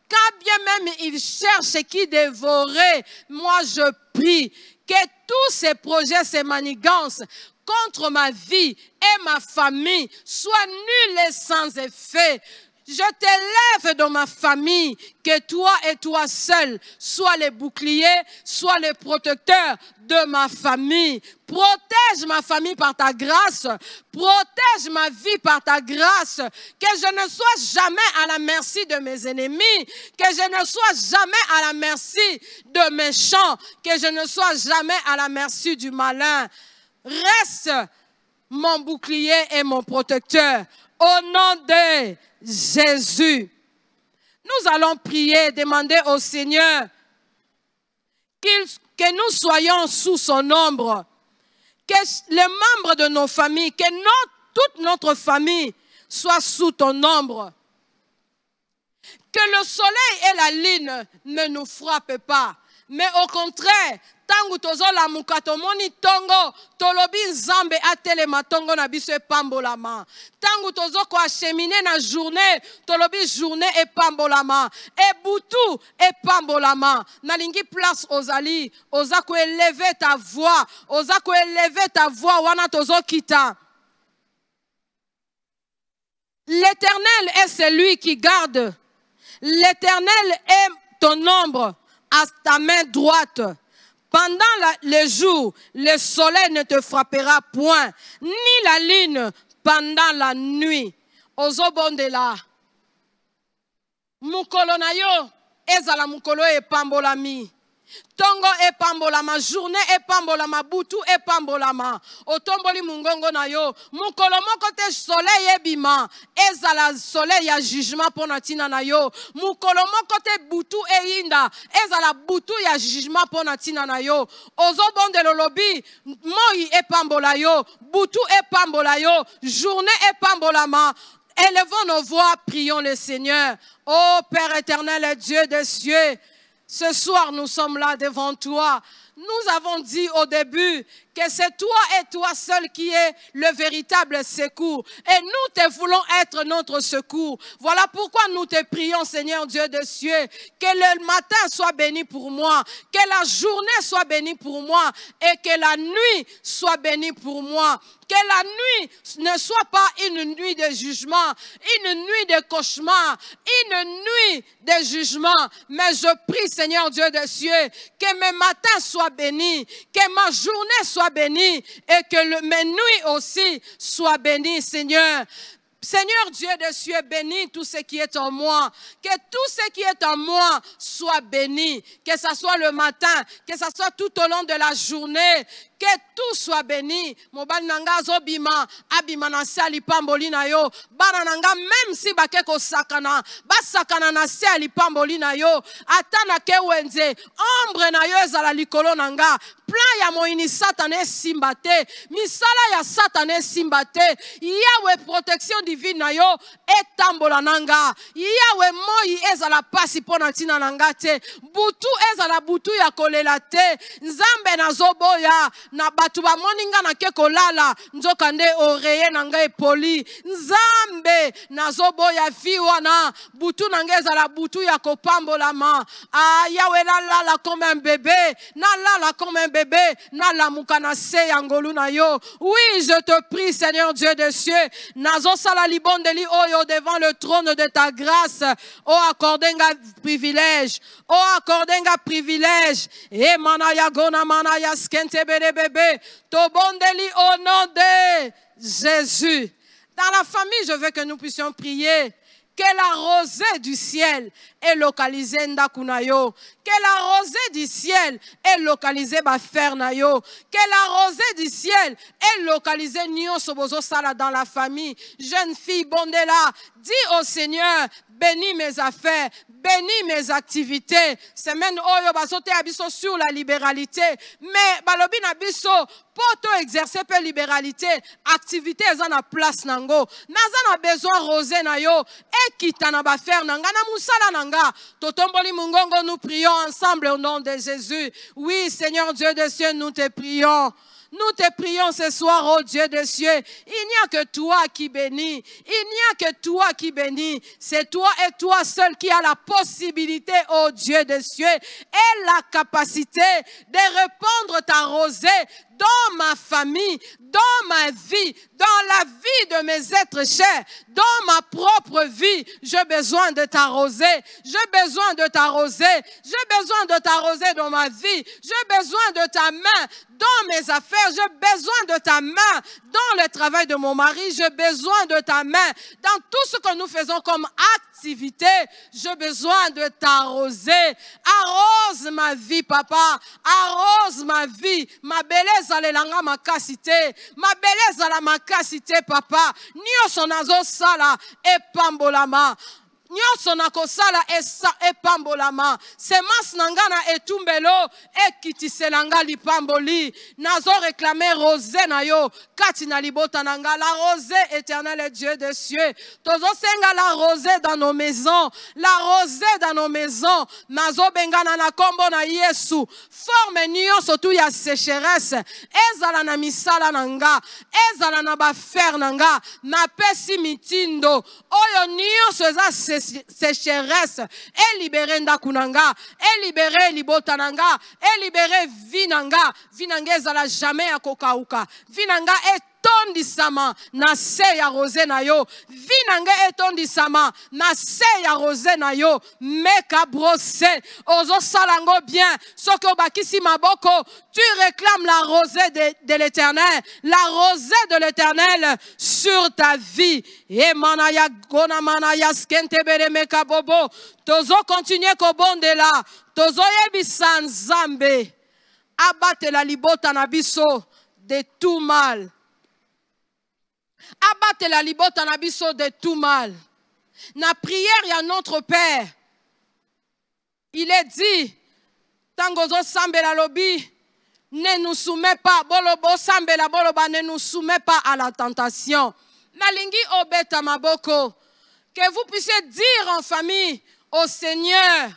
quand bien même il cherche qui dévorer, moi je prie que tous ces projets, ces manigances contre ma vie et ma famille soient nuls et sans effet. Je t'élève dans ma famille, que toi et toi seul sois le bouclier, sois le protecteur de ma famille. Protège ma famille par ta grâce, protège ma vie par ta grâce, que je ne sois jamais à la merci de mes ennemis, que je ne sois jamais à la merci de mes que je ne sois jamais à la merci du malin. Reste mon bouclier et mon protecteur. Au nom de Jésus, nous allons prier, demander au Seigneur que nous soyons sous son ombre, que les membres de nos familles, que toute notre famille soit sous ton ombre. Que le soleil et la lune ne nous frappent pas mais au contraire la mukato moni tongo, tolobi nzambe atelema tongo na biso epambolama ko acheminer na journée tolobi journée epambolama pambolama. E epambolama nalingi place ozali oza élever ta voix oza élever ta voix wana kita. » l'éternel est celui qui garde l'éternel est ton ombre à ta main droite. Pendant les jours, le soleil ne te frappera point, ni la lune pendant la nuit. ozobondela la, na yo ezala et Pambolami. Tongo epambolama journée epambolama butu epambolama otomboli mungongo na yo Mukolo moko kote soleil ebima ezala soleil ya jugement ponatina na yo Mukolo kote e boutou e inda, ezala butu ya jugement ponatinana na ozo na yo de l'olobi, moi epambola yo butu epambola yo journe epambolama élevons nos voix prions le seigneur ô père éternel et dieu des cieux ce soir, nous sommes là devant toi. Nous avons dit au début que c'est toi et toi seul qui es le véritable secours. Et nous te voulons être notre secours. Voilà pourquoi nous te prions, Seigneur Dieu de cieux, que le matin soit béni pour moi, que la journée soit bénie pour moi et que la nuit soit bénie pour moi. Que la nuit ne soit pas une nuit de jugement, une nuit de cauchemar, une nuit de jugement. Mais je prie, Seigneur Dieu de cieux, que mes matins soient bénis, que ma journée soit béni et que le, mes aussi soit béni Seigneur. Seigneur Dieu de cieux, bénis tout ce qui est en moi. Que tout ce qui est en moi soit béni. Que ce soit le matin, que ce soit tout au long de la journée. que tout soit béni mobali na nga azobima abima na se ya lipamboli na yo bana na nga meme si bake kosakana basakana na se ya lipamboli na yo ata nake wenze ombre na yo ezala likolo na nga plan ya moyini satana esimba te misala ya satana esimba te yawe protection divine na yo etambola na nga yawe moi ezala pasi mpo na ntina na nga te butu ezala butu ya kolela te nzambe nazoboya na bato bamoni nga nake kolala nzoka nde oreye na ngai poli nzambe boya vi wana butu na ngai la butu ya kopambolama ah, lala la comme un bébé la comme un bébé na se ya ngolu na yo oui je te prie seigneur dieu des cieux nazo libonde libondeli oyo devant le trône de ta grâce oh accorde nga privilège oh accorde nga privilège e mana ya gona mana ya bébé bébé. Tobondeli au nom de Jésus. Dans la famille, je veux que nous puissions prier que la rosée du ciel est localisée Ndakunayo, que la rosée du ciel est localisée Bafernayo, que la rosée du ciel est localisée Nyon Sobozo Sala dans la famille. Jeune fille, bondela, dis au Seigneur, bénis mes affaires, bénis mes activités. Semaine oyo basote abiso sur la libéralité. Mais balobi na biso poto exercer pe libéralité, activité eza na place nango. Naza na besoin rosé na yo, ekita na ba faire nanga na musala nanga. Totomboli mungongo nous prions ensemble au nom de Jésus. Oui, Seigneur Dieu des cieux, nous te prions. Nous te prions ce soir, ô Dieu des cieux. Il n'y a que toi qui bénis. Il n'y a que toi qui bénis. C'est toi et toi seul qui as la possibilité, ô oh Dieu des cieux, et la capacité de répandre ta rosée dans ma famille, dans ma vie, dans la vie de mes êtres chers, dans ma propre vie. J'ai besoin de t'arroser. J'ai besoin de t'arroser. J'ai besoin de t'arroser dans ma vie. J'ai besoin de ta main dans mes affaires. J'ai besoin de ta main dans le travail de mon mari. J'ai besoin de ta main dans tout ce que nous faisons comme activité. J'ai besoin de t'arroser. Arrose ma vie, papa. Arrose ma vie. Ma belle nasalelanga makasi te mabele ezala ma te papa nyonso nazosala epambolama nyonso nakosala epambolama Semas na ngai na etumbelo ekitisela nga lipamboli nazoreklame rose na yo kati na libota na la rose éternel dieu des cieux tozosenga la rose dans nos maisons la rose dans nos maisons nazo nazobengana na kombo na yesu forme nyonso tout ya sécheresse ezala na misala na nga ezala na bafere na nga napesi mitindo oyo nyonso eza sécheresse et libéré ndakunanga, et libéré libotananga, Libotananga, libérer vinanga, Vinanga. Vinanga, jamais na tondi na se ya rose na yo Vinange na ngai disama na se ya rose na yo meka brose Ozo salango bien Soko bakisi maboko tu réclames la rosée de, l'éternel la rosée de l'éternel sur ta vie e manaya gona gonamana ya skentebele meka bobo tozokontinue kobondela zambe, Abatte la libota na biso de tout mal Abatte la libote en abisso de tout mal. Na prière a notre Père, il est dit, tangozo la lobi, ne nous soumet pas, bolobo la boloba, ne nous soumet pas à la tentation. Nalingi obeta maboko, que vous puissiez dire en famille au Seigneur,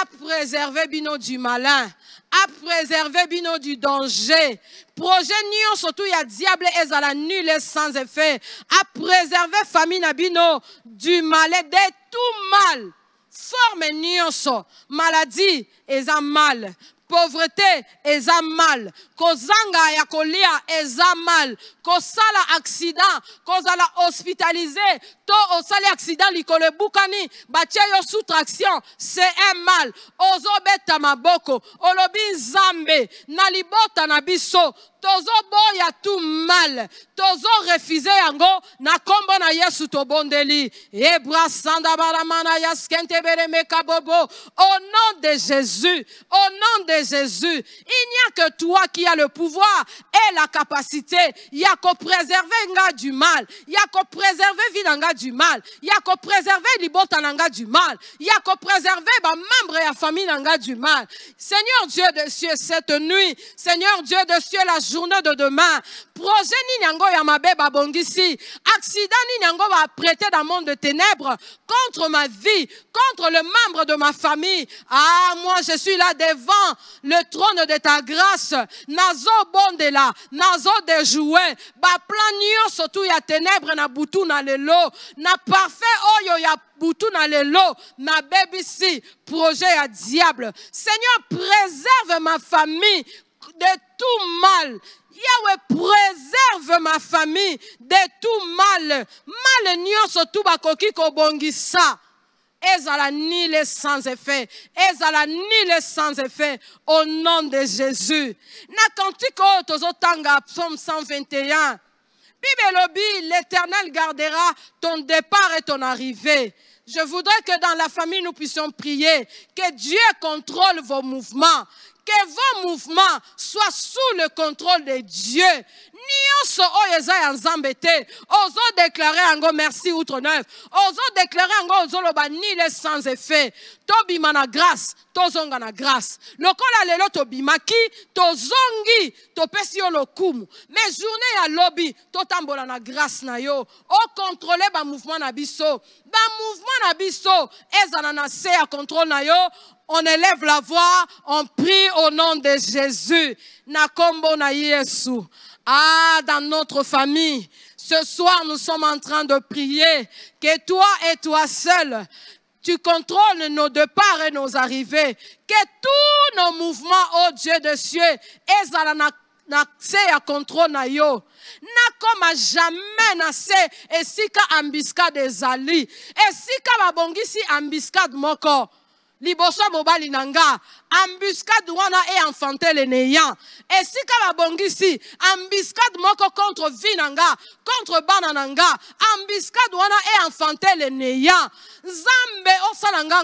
à préserver bino du malin, à préserver bino du danger. Projet nion surtout a diable la nulle et sans effet, à préserver famille bino du malin de tout mal. Forme nyonso, maladie et à mal, pauvreté un mal kozanga ya kolia est mal kosala accident kozala hospitalisé to osali accident likole Bukani. batie yo sous traction c'est un mal ozobeta maboko olobi nzambe na libota na biso boya tout mal tozorefuze yango na kombo na yesu tobondeli ebrasanda eh, ya me kabobo. au nom de jésus au nom de jésus il n'y a que toi qui as le pouvoir et la capacité ya préserver nga du mal ya ko préserver vie nga du mal ya préserver libota na nga du mal ya membres et ya famille nga du mal seigneur dieu de cieux cette nuit seigneur dieu de cieux la journée de demain. Projet ni yango ya mabe babongisi. Accident ni va prêter dans monde de ténèbres contre ma vie, contre le membre de ma famille. Ah, moi, je suis là devant le trône de ta grâce. Nazo bondela, nazo jouet Ba plan surtout ya ténèbres na butu na lelo. Na parfait oyo ya butu na lelo. Na baby si, projet à diable. Seigneur, préserve ma famille de tout mal. Yahweh préserve ma famille de tout mal. Mal nyonso tout bakoki kobongisa. ezala les sans effet ni les sans effet au nom de jésus na cantique tozo tanga psaume 121 bible l'éternel gardera ton départ et ton arrivée je voudrais que dans la famille nous puissions prier que dieu contrôle vos mouvements que vos mouvements soient sous le contrôle de Dieu. Ni Nyonso oyo eza ya nzambe te déclarer yango merci outre neuf ozodeklare yango ozoloba nile sans effet tobima na grâce tozonga na grâce lokola lelo tobimaki tozongi topesi yo lokumu mais journée ya lobi totambola na grâce na yo okontrole bamouvement na biso mouvement na biso ezala na se ya contrôle na yo on élève la voix, on prie au nom de Jésus. Nakombo na Yesu. Ah, dans notre famille, ce soir, nous sommes en train de prier que toi et toi seul, tu contrôles nos départs et nos arrivées. Que tous nos mouvements, oh Dieu de cieux, aient accès à contrôle na yo. nakoma jamais na se esika embuscade ezali esika babongisi de moko liboso ya mobali na nga embuscade wana e enfanté le néant esika babongisi embuscade moko contre vinanga, contre banananga. contre wana e enfanté le néant Zambe osalanga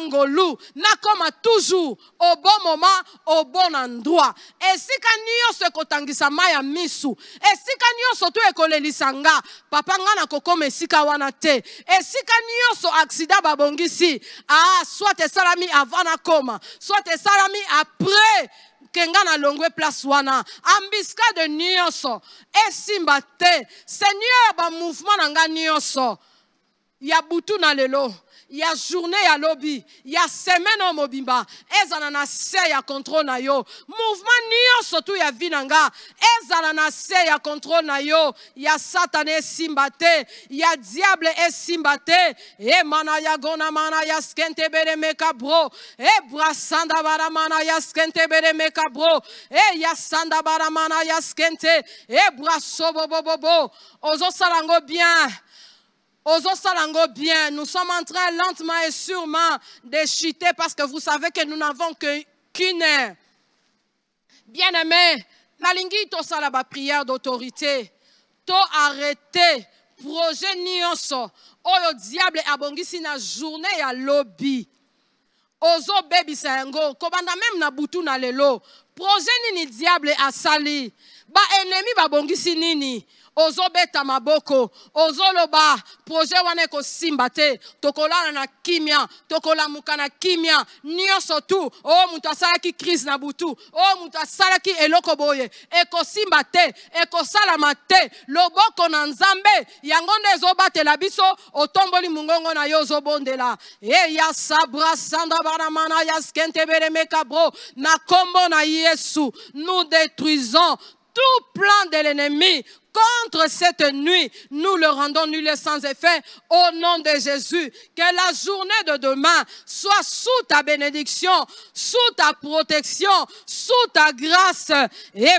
nakoma toujours au bon moment au bon endroit esika nyonso ekotangisa mai misu esika nyonso sotu ekolelisa sanga. papa ngana kokome sika wana te esika so accident babongisi ah soit salami avant nakoma soit salami après Kenga nga Longwe place wana ambiscade nyonso et te seigneur mouvement na nga nyonso ya butu na lelo y a journée ya lobby a semaine en mobimba Ezana na se ya contrôle na yo mouvement nyonso tu ya vinanga. na assez na se ya contrôle na yo ya satane il y a diable esimba E eh, mana ya mana ya skentebele mekabro eh, bara mana ya meka mekabro e eh, ya sanda mana ya skente bobo. Ozo salango bien bien, nous sommes en train lentement et sûrement de chuter parce que vous savez que nous n'avons qu'une heure. Bien-aimés, nalingi to ba prière d'autorité. To arrêter projet Oh, Le diable abongisi na journée ya lobby. Ozo baby sango, kobanda même na butu na lelo. Projet nini diable sali. Ba ennemi bongisi nini ozobeta maboko ozoloba projet wana ko simbate, tokolana na kimia tokolamuka na kimia nyonso tu o moto asalaki crise na butu o moto asalaki eloko boye simbate eko ekosalama te loboko na nzambe yango nde ezobatela biso otomboli mungongo na e, ya ozobondela eya sabra ya barnamana yaskentebelemekabro na kombo na yesu nous détruisons tout plan de l'ennemi contre cette nuit, nous le rendons nul et sans effet au nom de Jésus. Que la journée de demain soit sous ta bénédiction, sous ta protection, sous ta grâce. Et eh, eh,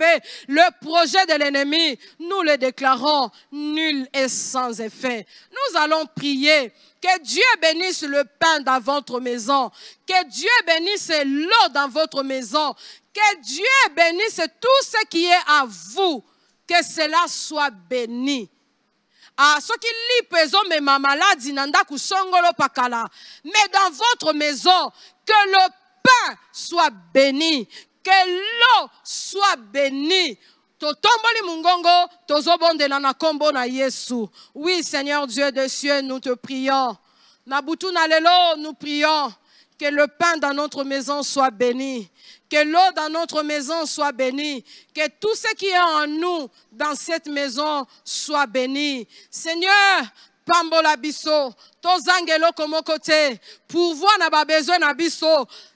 eh, Le projet de l'ennemi, nous le déclarons nul et sans effet. Nous allons prier que Dieu bénisse le pain dans votre maison. Que Dieu bénisse l'eau dans votre maison. Que Dieu bénisse tout ce qui est à vous. Que cela soit béni. Ah, soki qui mais ma pakala. Mais dans votre maison, que le pain soit béni. Que l'eau soit bénie mungongo oui seigneur dieu de cieux nous te prions nous prions que le pain dans notre maison soit béni que l'eau dans notre maison soit bénie, que tout ce qui est en nous dans cette maison soit béni. Seigneur, biso comme mon côté, na besoin na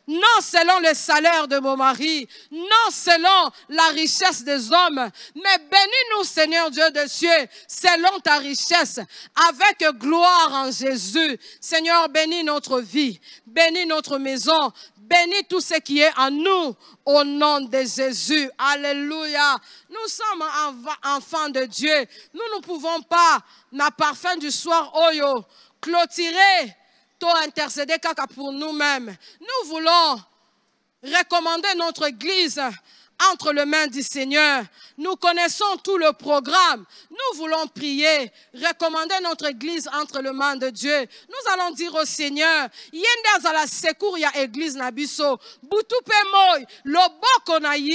non selon le salaire de mon mari, non selon la richesse des hommes, mais bénis-nous Seigneur Dieu des cieux, selon ta richesse, avec gloire en Jésus. Seigneur, bénis notre vie, bénis notre maison, Bénis tout ce qui est en nous au nom de Jésus. Alléluia. Nous sommes enfants de Dieu. Nous ne pouvons pas, na parfum du soir, oyo, oh clôturer, tout intercéder pour nous-mêmes. Nous voulons recommander notre Église entre les mains du Seigneur. Nous connaissons tout le programme. Nous voulons prier, recommander notre Église entre les mains de Dieu. Nous allons dire au Seigneur, Yendez à la secours, ya Église Nabiso. Boutupe moi, loboko na ye,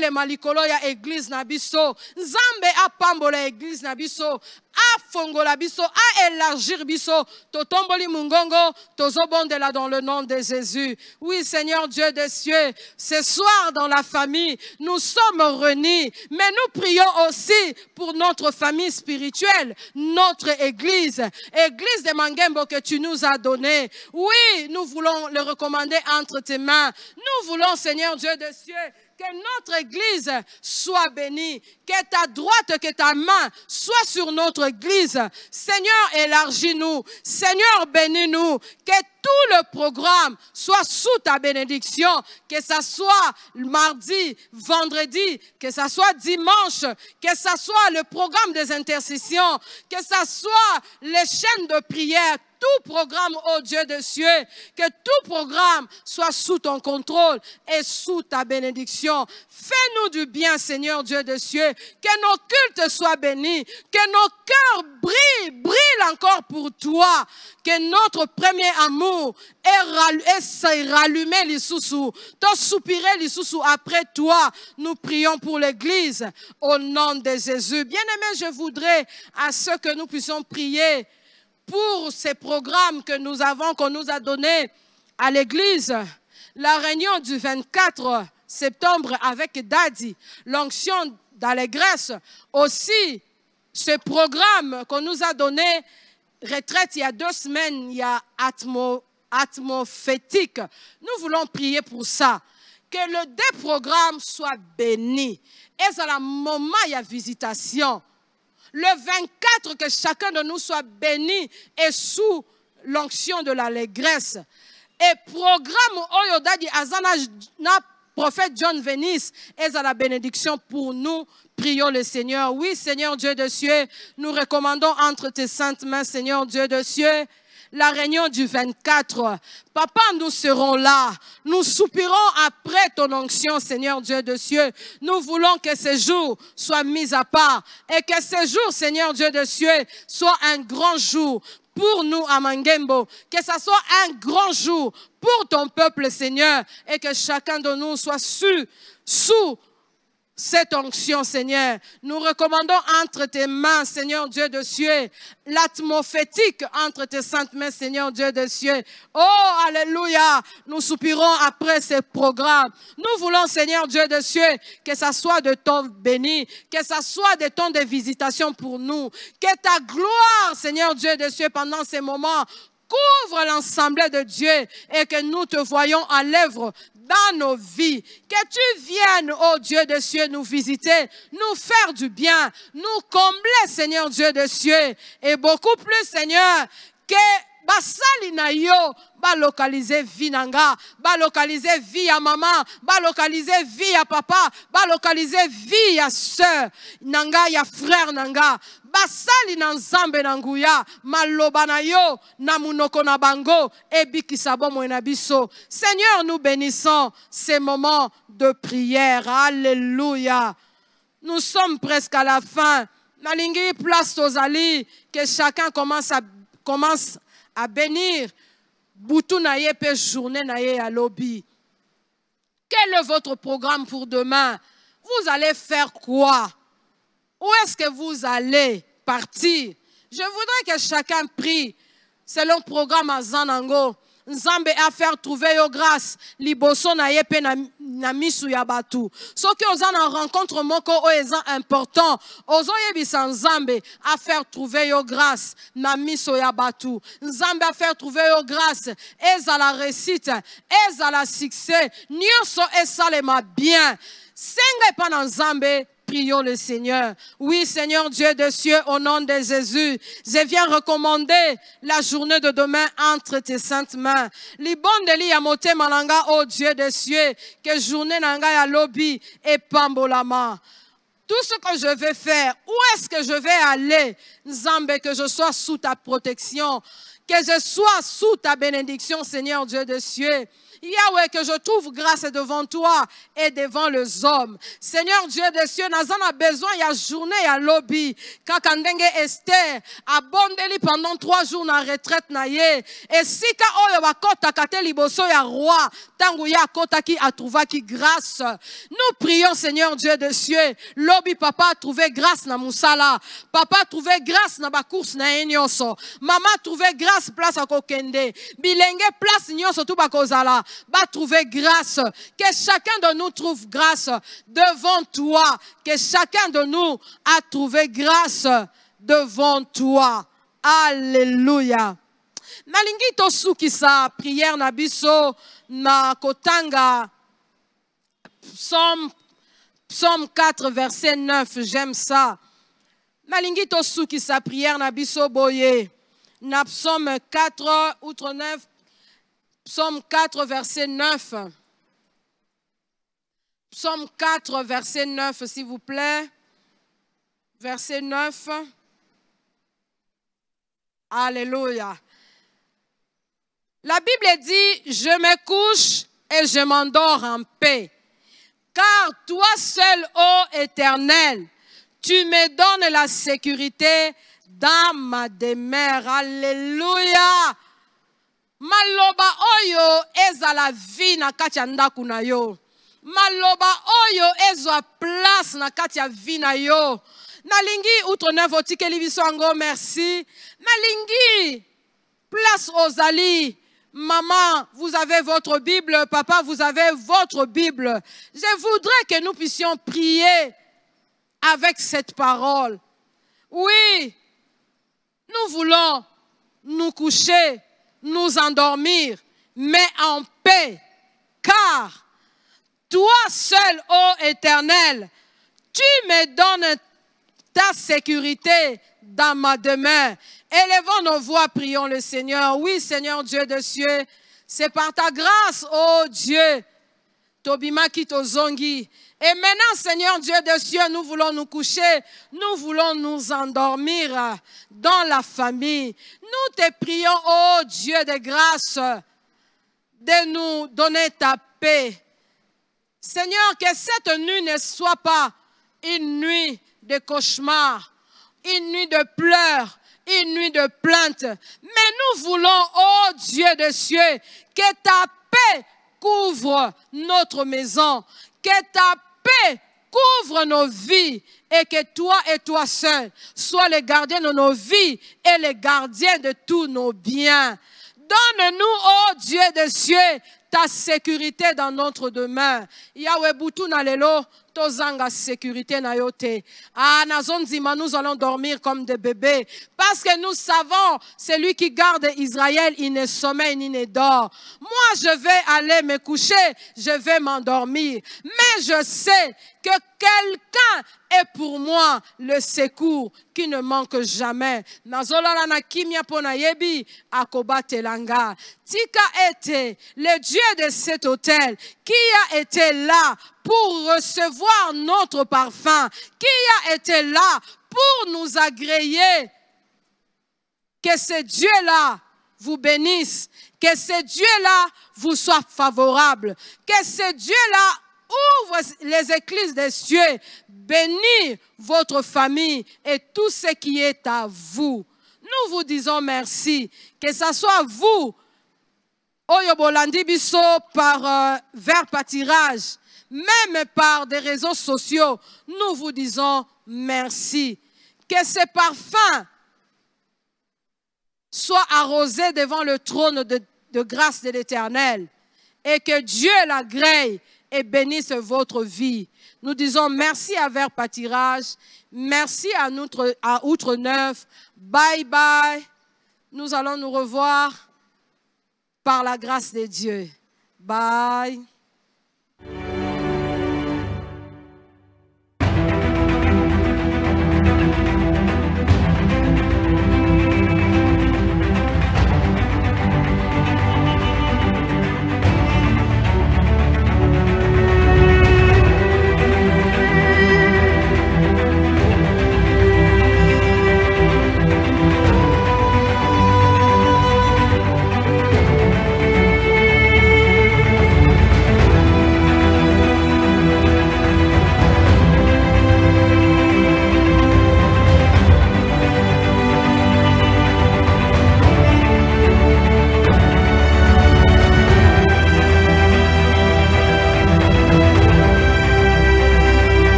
les malikolo ya Église Nabiso. Zambe apambola Église Nabiso biso élargir biso mungongo dans le nom de Jésus oui Seigneur Dieu des cieux ce soir dans la famille nous sommes réunis mais nous prions aussi pour notre famille spirituelle notre église église de Mangembo que tu nous as donnée oui nous voulons le recommander entre tes mains nous voulons Seigneur Dieu des cieux que notre Église soit bénie. Que ta droite, que ta main soit sur notre Église. Seigneur, élargis-nous. Seigneur, bénis-nous. Que tout le programme soit sous ta bénédiction, que ça soit mardi, vendredi, que ça soit dimanche, que ça soit le programme des intercessions, que ça soit les chaînes de prière, tout programme, ô oh Dieu de cieux, que tout programme soit sous ton contrôle et sous ta bénédiction. Fais-nous du bien, Seigneur Dieu de cieux, que nos cultes soient bénis, que nos cœurs brillent, brillent encore pour toi, que notre premier amour les rallumé t'as soupiré soupirer sous-sous après toi. Nous prions pour l'Église au nom de Jésus. Bien aimé, je voudrais à ce que nous puissions prier pour ces programmes que nous avons, qu'on nous a donnés à l'Église, la réunion du 24 septembre avec Daddy l'onction d'allégresse, aussi ce programme qu'on nous a donné, retraite il y a deux semaines, il y a atmo, Nous voulons prier pour ça. Que le déprogramme soit béni. Et à la moment, il y a visitation. Le 24, que chacun de nous soit béni et sous l'onction de l'allégresse. Et programme Oyodadi oh Azana prophète John Venice est à la bénédiction pour nous. Prions le Seigneur. Oui, Seigneur Dieu de cieux, nous recommandons entre tes saintes mains, Seigneur Dieu de cieux, la réunion du 24. Papa, nous serons là. Nous soupirons après ton onction, Seigneur Dieu de cieux. Nous voulons que ces jours soient mis à part et que ces jours, Seigneur Dieu de cieux, soit un grand jour pour nous à Mangembo, que ce soit un grand jour pour ton peuple, Seigneur, et que chacun de nous soit su, sous cette onction, Seigneur. Nous recommandons entre tes mains, Seigneur Dieu de cieux, l'atmophétique entre tes saintes mains, Seigneur Dieu de cieux. Oh, alléluia. Nous soupirons après ces programmes. Nous voulons, Seigneur Dieu de cieux, que ça soit de ton béni, que ça soit de temps de visitation pour nous, que ta gloire, Seigneur Dieu de cieux, pendant ces moments, couvre l'ensemble de Dieu et que nous te voyons à l'œuvre dans nos vies. Que tu viennes, ô Dieu des cieux, nous visiter, nous faire du bien, nous combler, Seigneur Dieu des cieux. Et beaucoup plus, Seigneur, que basali na yo balokalize vie nanga Ba localiser vie ya Ba localiser vie ya papa localiser vie via sœur nanga ya frère nanga basali na nzambe na nguya maloba yo na munoko na bango ebikisa na biso seigneur nous bénissons ces moments de prière alléluia nous sommes presque à la fin nalingi place aux alliés que chacun commence à, commence à bénir Boutou na journée na à lobby. Quel est votre programme pour demain Vous allez faire quoi Où est-ce que vous allez partir Je voudrais que chacun prie selon le programme à Zanango nzambe faire trouver yo grâce liboso na ye na misu ya bato soki oza na rencontre moko o eza important ozoyebisa nzambe faire trouver yo grâce na miso ya bato nzambe faire trouver yo grâce la réussite la succès nyonso esalema bien senga epa na nzambe prions le Seigneur. Oui, Seigneur Dieu des cieux, au nom de Jésus, je viens recommander la journée de demain entre tes saintes mains. Libondeli délits à Malanga, ô Dieu des cieux, que journée nanga ya lobby et pambolama tout ce que je vais faire, où est-ce que je vais aller, Nzambe, que je sois sous ta protection, que je sois sous ta bénédiction, Seigneur Dieu de cieux. Yahweh, que je trouve grâce devant toi et devant les hommes. Seigneur Dieu de cieux, avons besoin la journée a lobby. Kakandenge Esther, abondeli pendant trois jours en retraite na ye. ka oyo kota kate liboso ya roi, ya kota a trouvé grâce. Nous prions Seigneur Dieu de cieux, lobby papa a trouvé grâce na mousala. Papa a trouvé grâce na course na enyoso. Maman a trouvé grâce place place Kokende. bilenge place nyonso tout Ba trouver grâce que chacun de nous trouve grâce devant toi que chacun de nous a trouvé grâce devant toi alléluia nalingi sa prière na biso na kotanga psaume psaume 4 verset 9 j'aime ça suki sa prière na biso boye 4, outre 9, psaume 4, verset 9. Psaume 4, verset 9, s'il vous plaît. Verset 9. Alléluia. La Bible dit, je me couche et je m'endors en paix. Car toi seul, ô Éternel, tu me donnes la sécurité Dame des mère, Alléluia. maloba oyo la vie na kati yo maloba oyo Eza place na kati vie na yo nalingi outre neuf merci nalingi place Ali. Maman, vous avez votre Bible. Papa, vous avez votre Bible. Je voudrais que nous puissions prier avec cette parole. Oui, nous voulons nous coucher, nous endormir, mais en paix, car toi seul, ô Éternel, tu me donnes ta sécurité dans ma demeure. Élevons nos voix, prions le Seigneur. Oui, Seigneur Dieu de cieux, c'est par ta grâce, ô Dieu, Tobima Zongi. Et maintenant, Seigneur Dieu des cieux, nous voulons nous coucher, nous voulons nous endormir dans la famille. Nous te prions, ô Dieu de grâce, de nous donner ta paix. Seigneur, que cette nuit ne soit pas une nuit de cauchemar, une nuit de pleurs, une nuit de plaintes, Mais nous voulons, ô Dieu des cieux, que ta paix couvre notre maison, que ta paix couvre nos vies et que toi et toi seul sois le gardien de nos vies et le gardien de tous nos biens. Donne-nous, ô Dieu des cieux, ta sécurité dans notre demain. Yahweh Boutou tozanga sécurité na yote. ah na nous allons dormir comme des bébés parce que nous savons celui qui garde Israël il ne sommeille ni ne dort moi je vais aller me coucher je vais m'endormir mais je sais que quelqu'un est pour moi le secours qui ne manque jamais. Nazola na kimia pona yebi Tika était le Dieu de cet hôtel qui a été là pour recevoir notre parfum, qui a été là pour nous agréer. Que ce Dieu-là vous bénisse, que ce Dieu-là vous soit favorable, que ce Dieu-là ouvre les églises des cieux, bénit votre famille et tout ce qui est à vous. Nous vous disons merci, que ce soit vous, Oyobolandi Bisso, par euh, vers tirage, même par des réseaux sociaux, nous vous disons merci. Que ce parfum soit arrosé devant le trône de, grâce de l'Éternel et que Dieu l'agrée et bénisse votre vie. Nous disons merci à Vert Pâtirage, merci à, à Outre-Neuf, bye bye. Nous allons nous revoir par la grâce de Dieu. Bye.